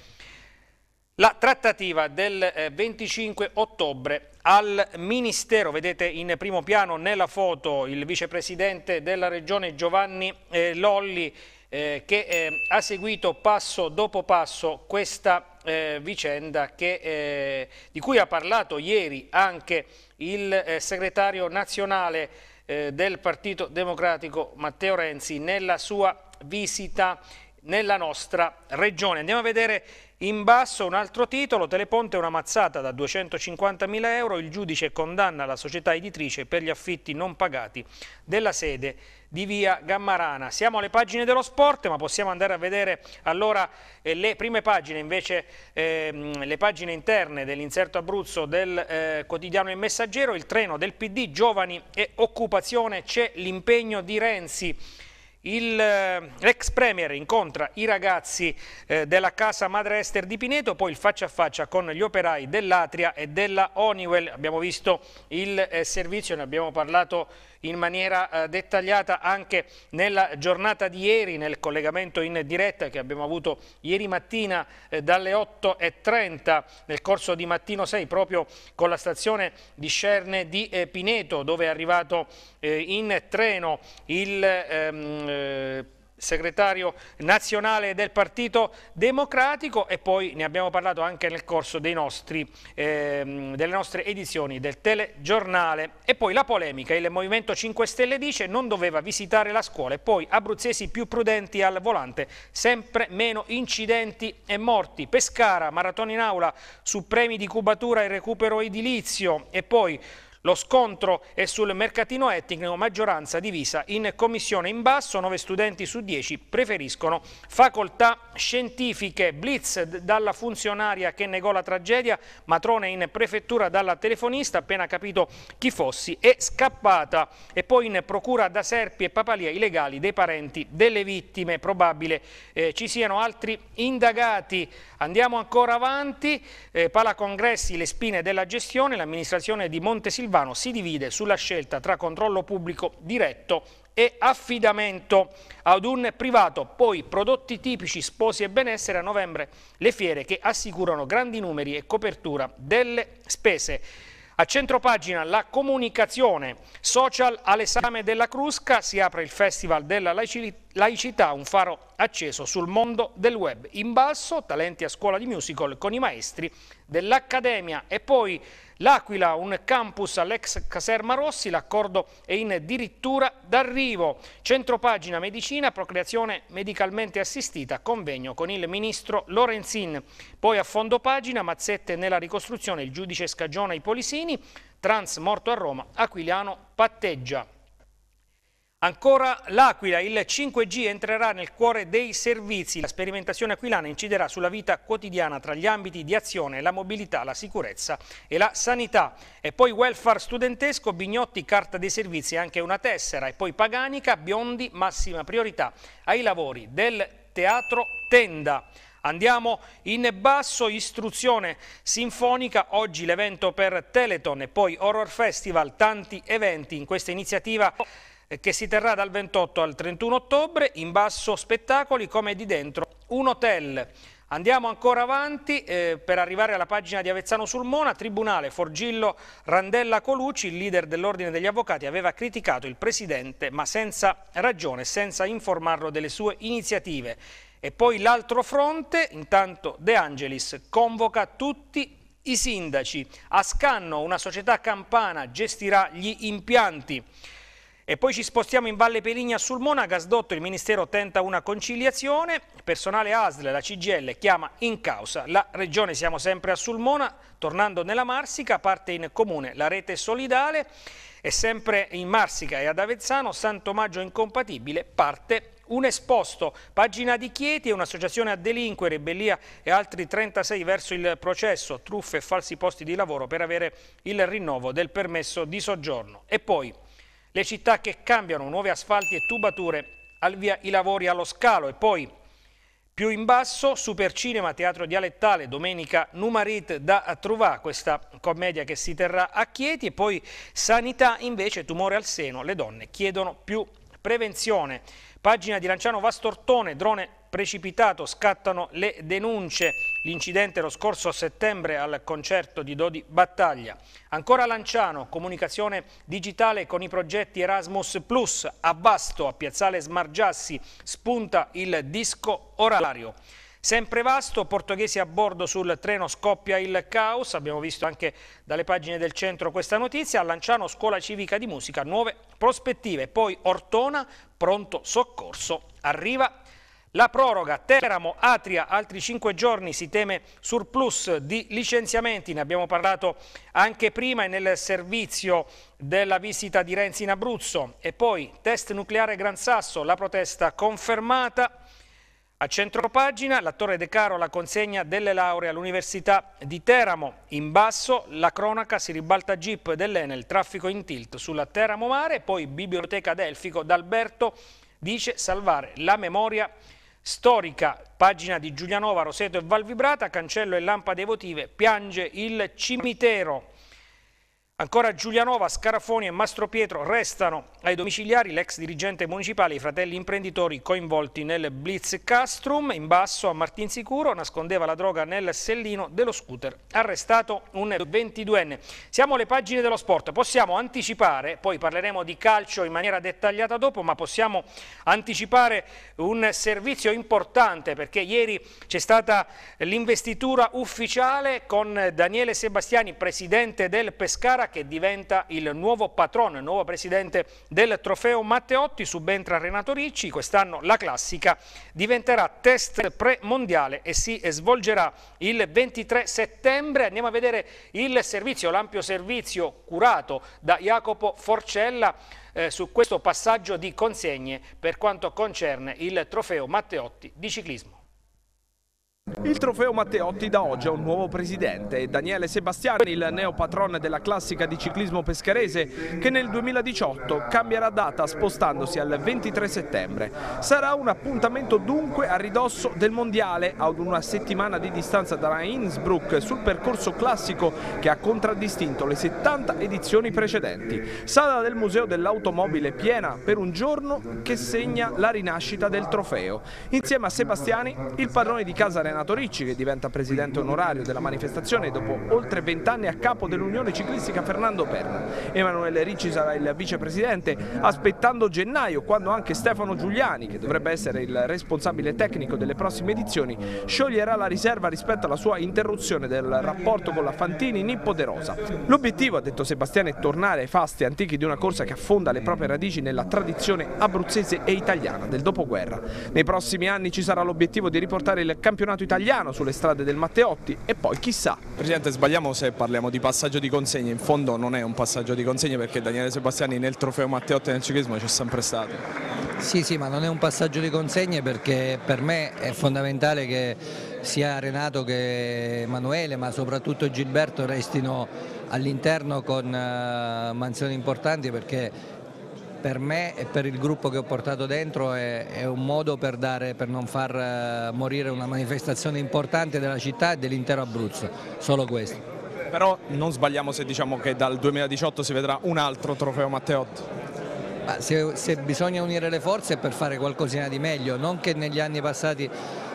la trattativa del 25 eh, ottobre al Ministero, vedete in primo piano nella foto il vicepresidente della Regione Giovanni eh, Lolli eh, che eh, ha seguito passo dopo passo questa eh, vicenda che, eh, di cui ha parlato ieri anche il eh, segretario nazionale eh, del Partito Democratico Matteo Renzi nella sua visita nella nostra regione. Andiamo a vedere in basso un altro titolo, Teleponte una mazzata da 250.000 euro, il giudice condanna la società editrice per gli affitti non pagati della sede di via Gammarana. Siamo alle pagine dello sport ma possiamo andare a vedere allora eh, le prime pagine invece, ehm, le pagine interne dell'inserto Abruzzo del eh, quotidiano Il Messaggero, il treno del PD, giovani e occupazione, c'è l'impegno di Renzi. L'ex eh, Premier incontra i ragazzi eh, della casa Madre Ester di Pineto, poi il faccia a faccia con gli operai dell'Atria e della Honeywell. Abbiamo visto il eh, servizio, ne abbiamo parlato in maniera eh, dettagliata anche nella giornata di ieri, nel collegamento in diretta che abbiamo avuto ieri mattina eh, dalle 8.30 nel corso di mattino 6 proprio con la stazione di Scerne di eh, Pineto dove è arrivato in treno il ehm, segretario nazionale del Partito Democratico e poi ne abbiamo parlato anche nel corso nostri, eh, delle nostre edizioni del telegiornale. E poi la polemica, il Movimento 5 Stelle dice non doveva visitare la scuola e poi abruzzesi più prudenti al volante, sempre meno incidenti e morti. Pescara, maratona in aula su premi di cubatura e recupero edilizio e poi lo scontro è sul mercatino etnico, maggioranza divisa in commissione in basso, 9 studenti su 10 preferiscono facoltà scientifiche. Blitz dalla funzionaria che negò la tragedia, matrone in prefettura dalla telefonista, appena capito chi fossi, è scappata e poi in procura da Serpi e Papalia i legali dei parenti delle vittime, probabile eh, ci siano altri indagati. Andiamo ancora avanti, eh, Pala Congressi, le spine della gestione, l'amministrazione di Montesilvano Silvano si divide sulla scelta tra controllo pubblico diretto e affidamento ad un privato, poi prodotti tipici, sposi e benessere a novembre, le fiere che assicurano grandi numeri e copertura delle spese. A centro pagina la comunicazione social all'esame della Crusca, si apre il Festival della Laicità, un faro acceso sul mondo del web. In basso, talenti a scuola di musical con i maestri dell'Accademia e poi L'Aquila, un campus all'ex Caserma Rossi, l'accordo è in dirittura d'arrivo. Centropagina medicina, procreazione medicalmente assistita, convegno con il ministro Lorenzin. Poi a fondo pagina, mazzette nella ricostruzione, il giudice scagiona i polisini, trans morto a Roma, Aquiliano patteggia. Ancora l'Aquila, il 5G entrerà nel cuore dei servizi. La sperimentazione aquilana inciderà sulla vita quotidiana tra gli ambiti di azione, la mobilità, la sicurezza e la sanità. E poi welfare studentesco, Bignotti, carta dei servizi, anche una tessera. E poi Paganica, Biondi, massima priorità ai lavori del teatro Tenda. Andiamo in basso, istruzione sinfonica, oggi l'evento per Teleton e poi Horror Festival, tanti eventi in questa iniziativa. Eh, che si terrà dal 28 al 31 ottobre, in basso spettacoli come di dentro un hotel. Andiamo ancora avanti eh, per arrivare alla pagina di Avezzano sul Mona. Tribunale Forgillo Randella Colucci, il leader dell'Ordine degli Avvocati, aveva criticato il Presidente ma senza ragione, senza informarlo delle sue iniziative. E poi l'altro fronte, intanto De Angelis convoca tutti i sindaci. A Scanno una società campana gestirà gli impianti. E poi ci spostiamo in Valle Peligna sul Mona, gasdotto, il Ministero tenta una conciliazione, personale ASL, la CGL chiama in causa la Regione, siamo sempre a Sulmona, tornando nella Marsica, parte in comune la rete solidale, e sempre in Marsica e ad Avezzano, Santo Maggio incompatibile, parte un esposto, pagina di Chieti un'associazione a delinquere, Bellia e altri 36 verso il processo, truffe e falsi posti di lavoro per avere il rinnovo del permesso di soggiorno. E poi... Le città che cambiano nuovi asfalti e tubature, al via i lavori allo scalo e poi più in basso, Supercinema, teatro dialettale, domenica Numarit da Truvà, questa commedia che si terrà a Chieti e poi Sanità invece, tumore al seno, le donne chiedono più prevenzione. Pagina di Lanciano Vastortone, drone precipitato, scattano le denunce. L'incidente lo scorso settembre al concerto di Dodi Battaglia. Ancora Lanciano, comunicazione digitale con i progetti Erasmus Plus. A Basto, a Piazzale Smargiassi, spunta il disco orario. Sempre vasto, portoghesi a bordo sul treno scoppia il caos, abbiamo visto anche dalle pagine del centro questa notizia, a Lanciano scuola civica di musica, nuove prospettive, poi Ortona, pronto soccorso, arriva la proroga Teramo, Atria, altri 5 giorni si teme surplus di licenziamenti, ne abbiamo parlato anche prima e nel servizio della visita di Renzi in Abruzzo e poi test nucleare Gran Sasso, la protesta confermata a centropagina Torre De Caro la consegna delle lauree all'Università di Teramo. In basso la cronaca si ribalta jeep dell'Enel, traffico in tilt sulla Teramo Mare, poi Biblioteca Delfico d'Alberto dice salvare la memoria storica. Pagina di Giulianova, Roseto e Valvibrata, cancello e lampade votive, piange il cimitero. Ancora Giulianova, Scarafoni e Mastro Pietro restano ai domiciliari l'ex dirigente municipale e i fratelli imprenditori coinvolti nel blitz Castrum. In basso a Martinsicuro nascondeva la droga nel sellino dello scooter. Arrestato un 22enne. Siamo alle pagine dello sport. Possiamo anticipare, poi parleremo di calcio in maniera dettagliata dopo, ma possiamo anticipare un servizio importante perché ieri c'è stata l'investitura ufficiale con Daniele Sebastiani, presidente del Pescara che diventa il nuovo patrono il nuovo presidente del trofeo Matteotti, subentra Renato Ricci, quest'anno la classica diventerà test pre-mondiale e si svolgerà il 23 settembre. Andiamo a vedere il servizio, l'ampio servizio curato da Jacopo Forcella eh, su questo passaggio di consegne per quanto concerne il trofeo Matteotti di ciclismo. Il trofeo Matteotti da oggi ha un nuovo presidente, Daniele Sebastiani, il neopatrone della classica di ciclismo pescherese, che nel 2018 cambierà data spostandosi al 23 settembre. Sarà un appuntamento dunque a ridosso del Mondiale, ad una settimana di distanza da Innsbruck, sul percorso classico che ha contraddistinto le 70 edizioni precedenti. Sala del Museo dell'Automobile piena per un giorno che segna la rinascita del trofeo. Insieme a Sebastiani, il padrone di casa Renato Renato Ricci che diventa presidente onorario della manifestazione dopo oltre vent'anni a capo dell'Unione Ciclistica Fernando Perna. Emanuele Ricci sarà il vicepresidente aspettando gennaio quando anche Stefano Giuliani che dovrebbe essere il responsabile tecnico delle prossime edizioni scioglierà la riserva rispetto alla sua interruzione del rapporto con la Fantini Nippo De Rosa. L'obiettivo ha detto Sebastiano è tornare ai fasti antichi di una corsa che affonda le proprie radici nella tradizione abruzzese e italiana del dopoguerra. Nei prossimi anni ci sarà l'obiettivo di riportare il campionato italiano italiano sulle strade del Matteotti e poi chissà. Presidente sbagliamo se parliamo di passaggio di consegne, in fondo non è un passaggio di consegne perché Daniele Sebastiani nel trofeo Matteotti nel ciclismo c'è sempre stato. Sì, sì, ma non è un passaggio di consegne perché per me è fondamentale che sia Renato che Emanuele, ma soprattutto Gilberto restino all'interno con eh, mansioni importanti perché per me e per il gruppo che ho portato dentro è, è un modo per, dare, per, non far eh, morire una manifestazione importante della città e dell'intero Abruzzo, solo questo. Però non sbagliamo se diciamo che dal 2018 si vedrà un altro trofeo Matteotti. Se, se bisogna unire le forze è per fare qualcosina di meglio, non che negli anni passati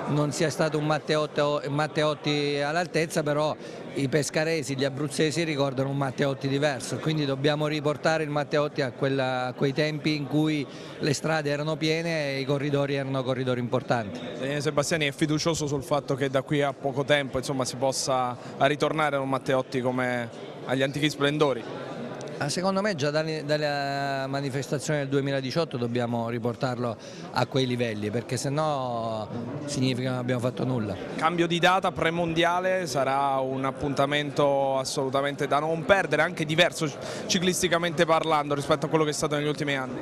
non sia stato un Matteotti, Matteotti all'altezza, però i pescaresi, gli abruzzesi ricordano un Matteotti diverso, quindi dobbiamo riportare il Matteotti a, quella, a, quei tempi in cui le strade erano piene e i corridori erano corridori importanti. Daniele Sebastiani è fiducioso sul fatto che da qui a poco tempo insomma, si possa ritornare a un Matteotti come agli antichi splendori? Ah, secondo me già dalla eh, manifestazione del 2018 dobbiamo riportarlo a quei livelli perché se no significa che non abbiamo fatto nulla. Cambio di data premondiale sarà un appuntamento assolutamente da non perdere, anche diverso ciclisticamente parlando rispetto a quello che è stato negli ultimi anni.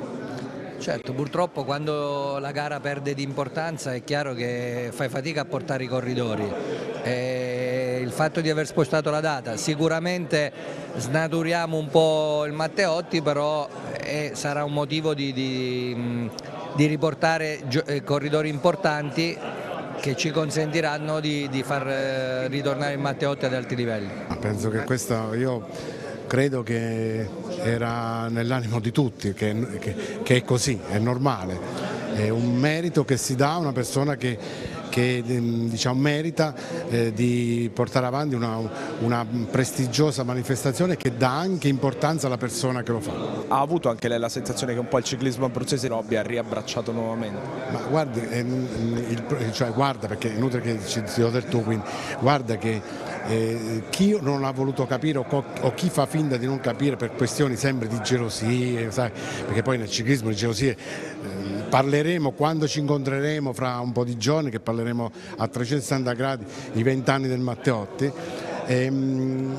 Certo, purtroppo quando la gara perde di importanza è chiaro che fai fatica a portare i corridori. E eh, il fatto di aver spostato la data, sicuramente snaturiamo un po' il Matteotti però eh, sarà un motivo di, di, di riportare eh, corridori importanti che ci consentiranno di, di far eh, ritornare il Matteotti ad alti livelli. Penso che questo io credo che era nell'animo di tutti, che, che, che è così, è normale, è un merito che si dà a una persona che che ehm, diciamo, merita eh, di portare avanti una, una, prestigiosa manifestazione che dà anche importanza alla persona che lo fa. Ha avuto anche lei la sensazione che un po' il ciclismo abruzzese lo abbia riabbracciato nuovamente? Ma guardi, ehm, il, cioè, guarda perché è inutile che ci sia del tu, quindi guarda che eh, chi non ha voluto capire o, o, chi fa finta di non capire per questioni sempre di gelosie, sai? perché poi nel ciclismo le gelosie... Eh, parleremo quando ci incontreremo fra un po' di giorni, che parleremo a 360 gradi i vent'anni del Matteotti. Ehm,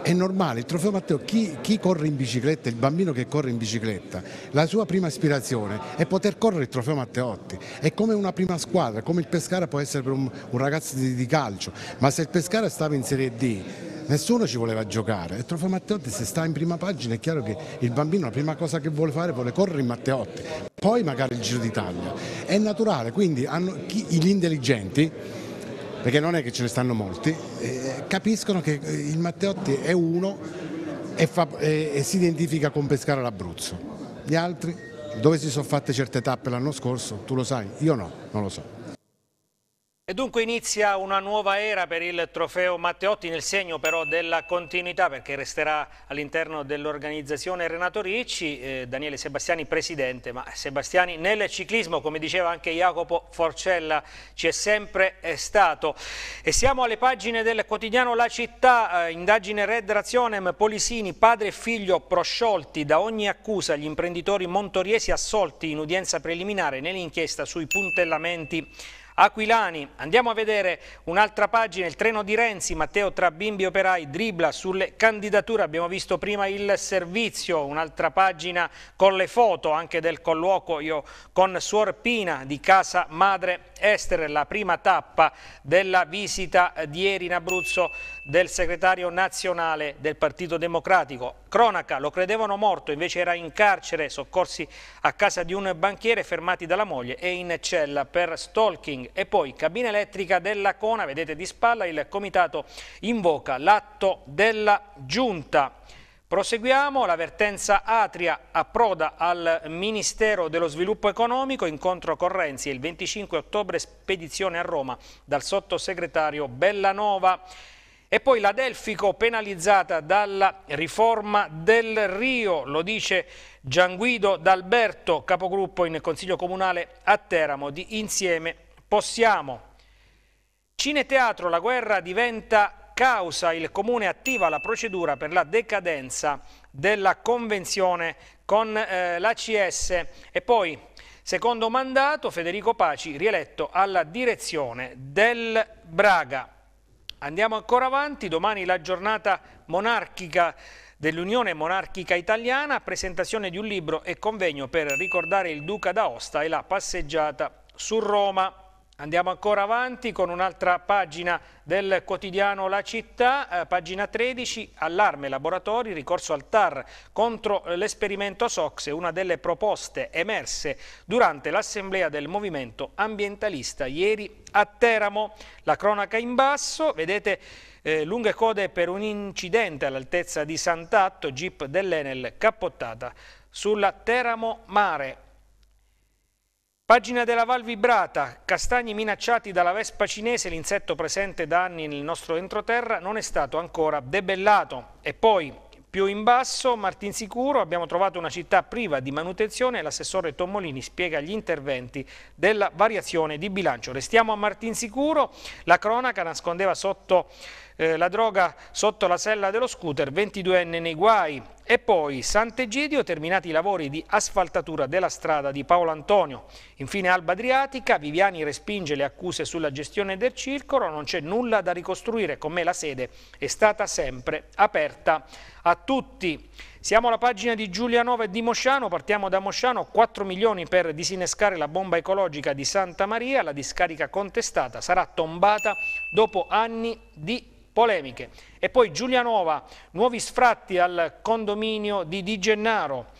è normale, il trofeo Matteo, chi, chi, corre in bicicletta, il bambino che corre in bicicletta, la sua prima ispirazione è poter correre il trofeo Matteotti, è come una prima squadra, come il Pescara può essere per un, un ragazzo di, di calcio, ma se il Pescara stava in Serie D nessuno ci voleva giocare e Trofeo Matteotti se sta in prima pagina è chiaro che il bambino la prima cosa che vuole fare vuole correre in Matteotti, poi magari il Giro d'Italia, è naturale, quindi hanno, chi, gli intelligenti perché non è che ce ne stanno molti, eh, capiscono che eh, il Matteotti è uno e, fa, eh, e si identifica con Pescara l'Abruzzo. Gli altri, dove si sono fatte certe tappe l'anno scorso, tu lo sai, io no, non lo so. E dunque inizia una nuova era per il trofeo Matteotti nel segno però della continuità perché resterà all'interno dell'organizzazione Renato Ricci, eh, Daniele Sebastiani presidente, ma Sebastiani nel ciclismo come diceva anche Jacopo Forcella ci è sempre stato. E siamo alle pagine del quotidiano La Città, eh, indagine Red Razionem, Polisini, padre e figlio prosciolti da ogni accusa, gli imprenditori montoriesi assolti in udienza preliminare nell'inchiesta sui puntellamenti Aquilani, andiamo a vedere un'altra pagina, il treno di Renzi, Matteo tra bimbi operai dribla sulle candidature, abbiamo visto prima il servizio, un'altra pagina con le foto anche del colloquio con Suor Pina di Casa Madre Estere, la prima tappa della visita di ieri in Abruzzo del segretario nazionale del Partito Democratico. Cronaca, lo credevano morto, invece era in carcere, soccorsi a casa di un banchiere, fermati dalla moglie e in cella per stalking parking e poi cabina elettrica della Cona, vedete di spalla il comitato invoca l'atto della giunta. Proseguiamo, l'avvertenza Atria approda al Ministero dello Sviluppo Economico, incontro con Renzi il 25 ottobre spedizione a Roma dal sottosegretario Bellanova. E poi la Delfico penalizzata dalla riforma del Rio, lo dice Gianguido D'Alberto, capogruppo in Consiglio Comunale a Teramo di Insieme possiamo. Cineteatro La guerra diventa causa, il Comune attiva la procedura per la decadenza della convenzione con eh, l'ACS e poi secondo mandato Federico Paci rieletto alla direzione del Braga. Andiamo ancora avanti, domani la giornata monarchica dell'Unione Monarchica Italiana, presentazione di un libro e convegno per ricordare il Duca d'Aosta e la passeggiata su Roma. Andiamo ancora avanti con un'altra pagina del quotidiano La Città, eh, pagina 13, allarme laboratori, ricorso al TAR contro l'esperimento SOX, una delle proposte emerse durante l'assemblea del movimento ambientalista ieri a Teramo. La cronaca in basso, vedete eh, lunghe code per un incidente all'altezza di Sant'Atto, jeep dell'Enel cappottata sulla Teramo Mare. Pagina della Val Vibrata, castagni minacciati dalla vespa cinese, l'insetto presente da anni nel nostro entroterra non è stato ancora debellato. E poi, più in basso, Martinsicuro, abbiamo trovato una città priva di manutenzione e l'assessore Tommolini spiega gli interventi della variazione di bilancio. Restiamo a Martinsicuro, la cronaca nascondeva sotto eh, la droga sotto la sella dello scooter, 22enne nei guai. E poi Sant'Egidio, terminati i lavori di asfaltatura della strada di Paolo Antonio. Infine Alba Adriatica, Viviani respinge le accuse sulla gestione del circolo, non c'è nulla da ricostruire, con me la sede è stata sempre aperta a tutti. Siamo alla pagina di Giulianova e di Mosciano, partiamo da Mosciano, 4 milioni per disinnescare la bomba ecologica di Santa Maria, la discarica contestata sarà tombata dopo anni di polemiche. E poi Giulianova, nuovi sfratti al condominio di Di Gennaro.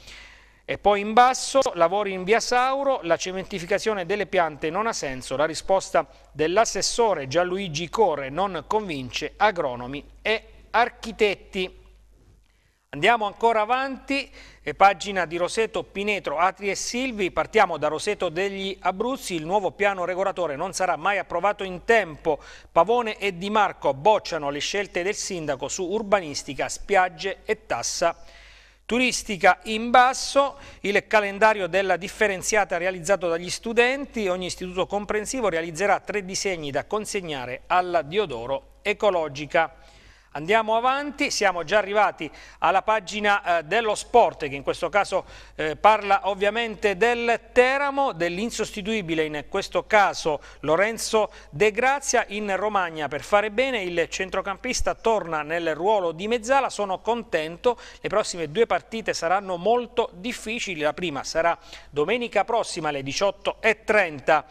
E poi in basso, lavori in via Sauro, la cementificazione delle piante non ha senso. La risposta dell'assessore Gianluigi Corre non convince agronomi e architetti. Andiamo ancora avanti, eh, pagina di Roseto, Pinetro, Atri e Silvi, partiamo da Roseto degli Abruzzi, il nuovo piano regolatore non sarà mai approvato in tempo, Pavone e Di Marco bocciano le scelte del sindaco su urbanistica, spiagge e tassa turistica in basso, il calendario della differenziata realizzato dagli studenti, ogni istituto comprensivo realizzerà tre disegni da consegnare alla Diodoro Ecologica. Andiamo avanti, siamo già arrivati alla pagina eh, dello sport che in questo caso eh, parla ovviamente del Teramo, dell'insostituibile in questo caso Lorenzo De Grazia in Romagna per fare bene, il centrocampista torna nel ruolo di mezzala, sono contento, le prossime due partite saranno molto difficili, la prima sarà domenica prossima alle 18.30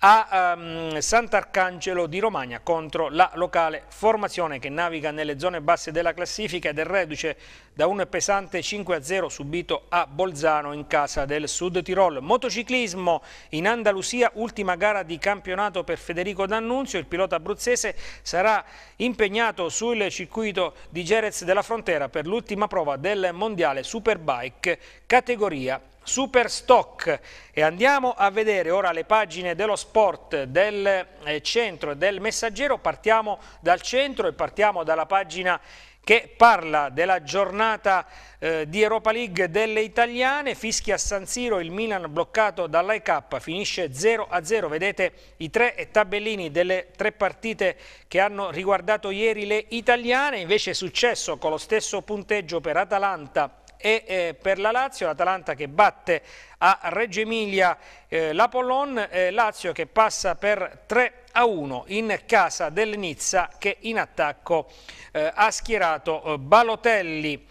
a um, Sant'Arcangelo di Romagna contro la locale formazione che naviga nelle zone basse della classifica ed è reduce da un pesante 5-0 subito a Bolzano in casa del Sud Tirol. Motociclismo in Andalusia, ultima gara di campionato per Federico D'Annunzio, il pilota abruzzese sarà impegnato sul circuito di Jerez della Frontera per l'ultima prova del Mondiale Superbike categoria Superstock e andiamo a vedere ora le pagine dello sport del eh, centro e del messaggero, partiamo dal centro e partiamo dalla pagina che parla della giornata eh, di Europa League delle italiane, fischia a San Siro, il Milan bloccato dall'AEK, finisce 0-0, vedete i tre tabellini delle tre partite che hanno riguardato ieri le italiane, invece è successo con lo stesso punteggio per Atalanta, e eh, per la Lazio l'Atalanta che batte a Reggio Emilia eh, l'Apollon, eh, Lazio che passa per 3 a 1 in casa del Nizza che in attacco eh, ha schierato eh, Balotelli.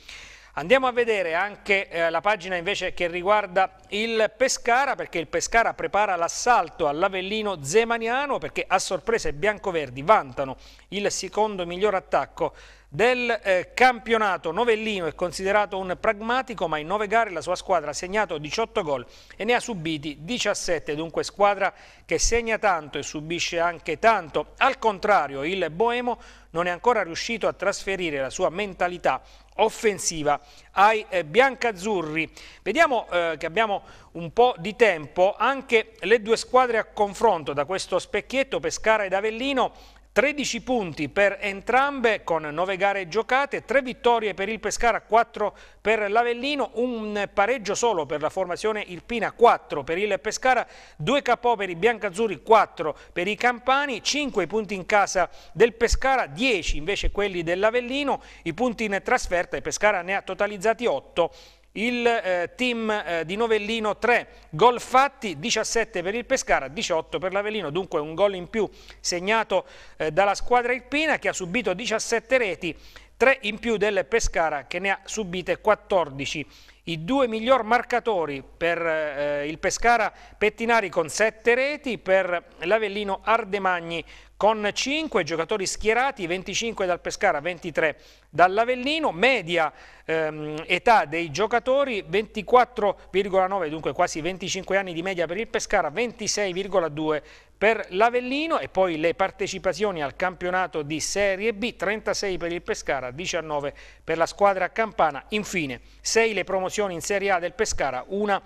Andiamo a vedere anche eh, la pagina invece che riguarda il Pescara, perché il Pescara prepara l'assalto all'Avellino Zemaniano, perché a sorpresa i biancoverdi vantano il secondo miglior attacco del eh, campionato novellino è considerato un pragmatico ma in nove gare la sua squadra ha segnato 18 gol e ne ha subiti 17 dunque squadra che segna tanto e subisce anche tanto al contrario il Boemo non è ancora riuscito a trasferire la sua mentalità offensiva ai eh, biancazzurri. Vediamo eh, che abbiamo un po' di tempo anche le due squadre a confronto da questo specchietto Pescara ed Avellino 13 punti per entrambe con 9 gare giocate, 3 vittorie per il Pescara, 4 per l'Avellino, un pareggio solo per la formazione Irpina, 4 per il Pescara, 2 KO per i Biancazzurri, 4 per i Campani, 5 i punti in casa del Pescara, 10 invece quelli dell'Avellino, i punti in trasferta, il Pescara ne ha totalizzati 8 il eh, team eh, di Novellino 3 gol fatti, 17 per il Pescara, 18 per l'Avellino, dunque un gol in più segnato eh, dalla squadra irpina che ha subito 17 reti, 3 in più del Pescara che ne ha subite 14. I due miglior marcatori per eh, il Pescara Pettinari con 7 reti, per l'Avellino Ardemagni con 5 giocatori schierati, 25 dal Pescara, 23 dall'Avellino, media ehm, età dei giocatori 24,9, dunque quasi 25 anni di media per il Pescara, 26,2 per l'Avellino e poi le partecipazioni al campionato di Serie B, 36 per il Pescara, 19 per la squadra campana, infine 6 le promozioni in Serie A del Pescara, una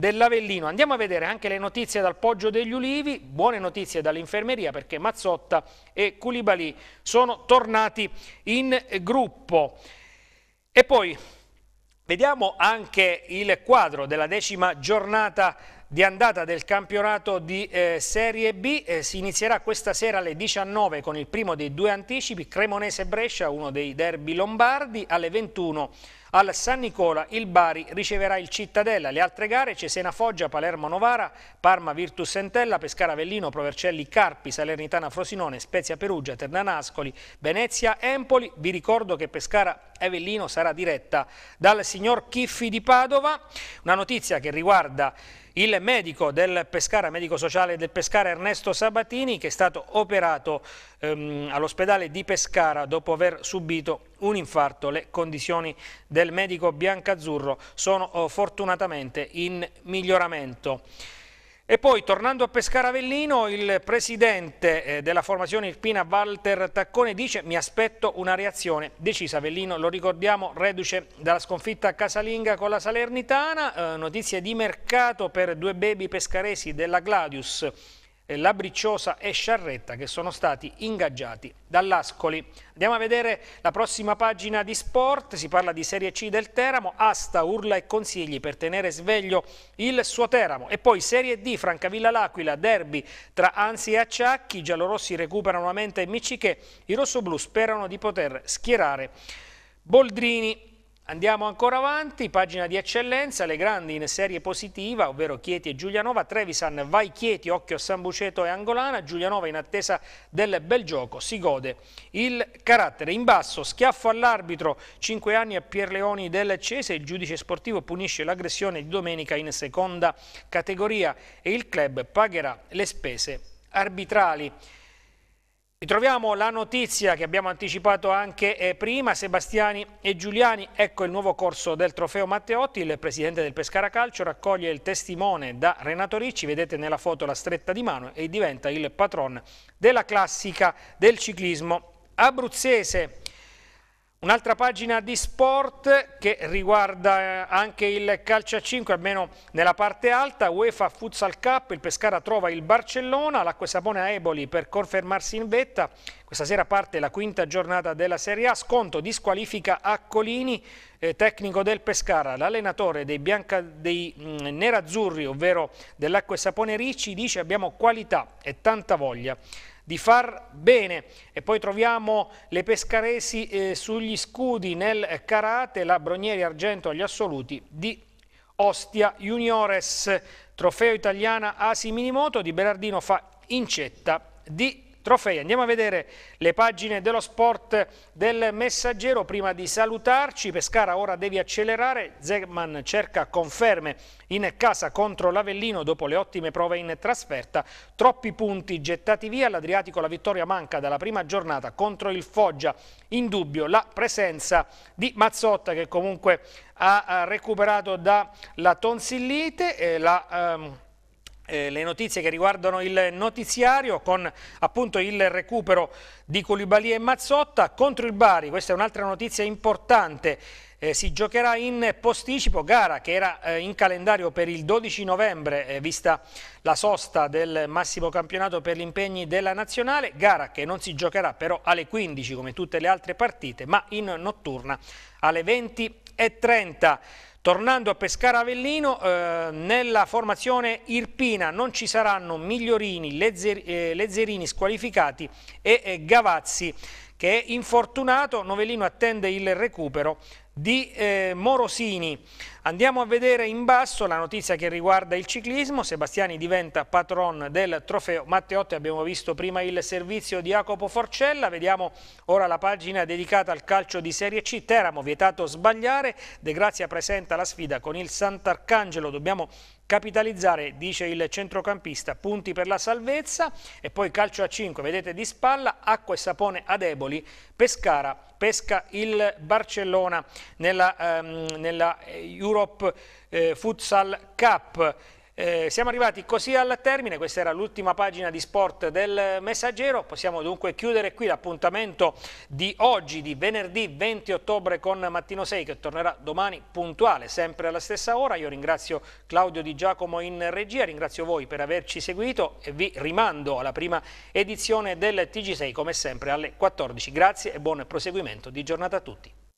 dell'Avellino. Andiamo a vedere anche le notizie dal Poggio degli Ulivi, buone notizie dall'infermeria perché Mazzotta e Culibali sono tornati in gruppo. E poi vediamo anche il quadro della decima giornata di andata del campionato di eh, Serie B. Eh, si inizierà questa sera alle 19 con il primo dei due anticipi, Cremonese-Brescia, uno dei derby lombardi, alle 21 al San Nicola il Bari riceverà il Cittadella, le altre gare Cesena Foggia, Palermo Novara, Parma Virtus Sentella, Pescara Avellino, Provercelli Carpi, Salernitana Frosinone, Spezia Perugia, Ternana Ascoli, Venezia Empoli. Vi ricordo che Pescara Avellino sarà diretta dal signor Chiffi di Padova. Una notizia che riguarda il medico del Pescara, medico sociale del Pescara Ernesto Sabatini che è stato operato ehm, all'ospedale di Pescara dopo aver subito un infarto. Le condizioni del medico biancazzurro sono oh, fortunatamente in miglioramento. E poi tornando a Pescara Avellino, il presidente eh, della formazione irpina Walter Taccone dice mi aspetto una reazione decisa. Avellino, lo ricordiamo, reduce dalla sconfitta casalinga con la Salernitana, eh, notizie di mercato per due baby pescaresi della Gladius Labriciosa e Sciarretta che sono stati ingaggiati dall'Ascoli. Andiamo a vedere la prossima pagina di sport, si parla di Serie C del Teramo, Asta urla e consigli per tenere sveglio il suo Teramo e poi Serie D Francavilla L'Aquila, derby tra Anzi e Acciacchi, i giallorossi recuperano la mente e Miciche, i rossoblù sperano di poter schierare Boldrini Andiamo ancora avanti, pagina di eccellenza, le grandi in serie positiva, ovvero Chieti e Giulianova, Trevisan, Vai Chieti, Occhio a San Buceto e Angolana, Giulianova in attesa del bel gioco, si gode il carattere. In basso, schiaffo all'arbitro, 5 anni a Pierleoni del Cese, il giudice sportivo punisce l'aggressione di domenica in seconda categoria e il club pagherà le spese arbitrali. Ritroviamo la notizia che abbiamo anticipato anche eh, prima, Sebastiani e Giuliani, ecco il nuovo corso del trofeo Matteotti, il presidente del Pescara Calcio raccoglie il testimone da Renato Ricci, vedete nella foto la stretta di mano e diventa il patron della classica del ciclismo abruzzese. Un'altra pagina di sport che riguarda eh, anche il calcio a 5, almeno nella parte alta, UEFA Futsal Cup, il Pescara trova il Barcellona, l'acqua e sapone a Eboli per confermarsi in vetta, questa sera parte la quinta giornata della Serie A, sconto disqualifica a Colini, eh, tecnico del Pescara, l'allenatore dei, bianca, dei mh, mm, nerazzurri, ovvero dell'acqua e sapone Ricci, dice abbiamo qualità e tanta voglia di far bene. E poi troviamo le pescaresi eh, sugli scudi nel karate, la Bronieri Argento agli assoluti di Ostia Juniores, trofeo italiana Asi Minimoto di Berardino fa incetta di trofei. Andiamo a vedere le pagine dello sport del messaggero prima di salutarci. Pescara ora devi accelerare, Zegman cerca conferme in casa contro l'Avellino dopo le ottime prove in trasferta, troppi punti gettati via, L'Adriatico la vittoria manca dalla prima giornata contro il Foggia, in dubbio la presenza di Mazzotta che comunque ha eh, recuperato dalla tonsillite, la... Ehm, eh, le notizie che riguardano il notiziario con appunto il recupero di Culibali e Mazzotta contro il Bari, questa è un'altra notizia importante, eh, si giocherà in posticipo gara che era eh, in calendario per il 12 novembre eh, vista la sosta del massimo campionato per gli impegni della nazionale, gara che non si giocherà però alle 15 come tutte le altre partite ma in notturna alle 20.30. Tornando a Pescara Avellino, eh, nella formazione Irpina non ci saranno Migliorini, Lezzer, eh, Lezzerini squalificati e eh, Gavazzi che è infortunato, Novellino attende il recupero di eh, Morosini. Andiamo a vedere in basso la notizia che riguarda il ciclismo, Sebastiani diventa patron del trofeo Matteotti, abbiamo visto prima il servizio di Jacopo Forcella, vediamo ora la pagina dedicata al calcio di Serie C, Teramo vietato sbagliare, De Grazia presenta la sfida con il Sant'Arcangelo, dobbiamo capitalizzare, dice il centrocampista, punti per la salvezza e poi calcio a 5, vedete di spalla, acqua e sapone ad Eboli, Pescara pesca il Barcellona nella, ehm, nella Europe eh, Futsal Cup. Eh, siamo arrivati così al termine, questa era l'ultima pagina di sport del Messaggero, possiamo dunque chiudere qui l'appuntamento di oggi, di venerdì 20 ottobre con Mattino 6 che tornerà domani puntuale, sempre alla stessa ora. Io ringrazio Claudio Di Giacomo in regia, ringrazio voi per averci seguito e vi rimando alla prima edizione del TG6 come sempre alle 14. Grazie e buon proseguimento di giornata a tutti.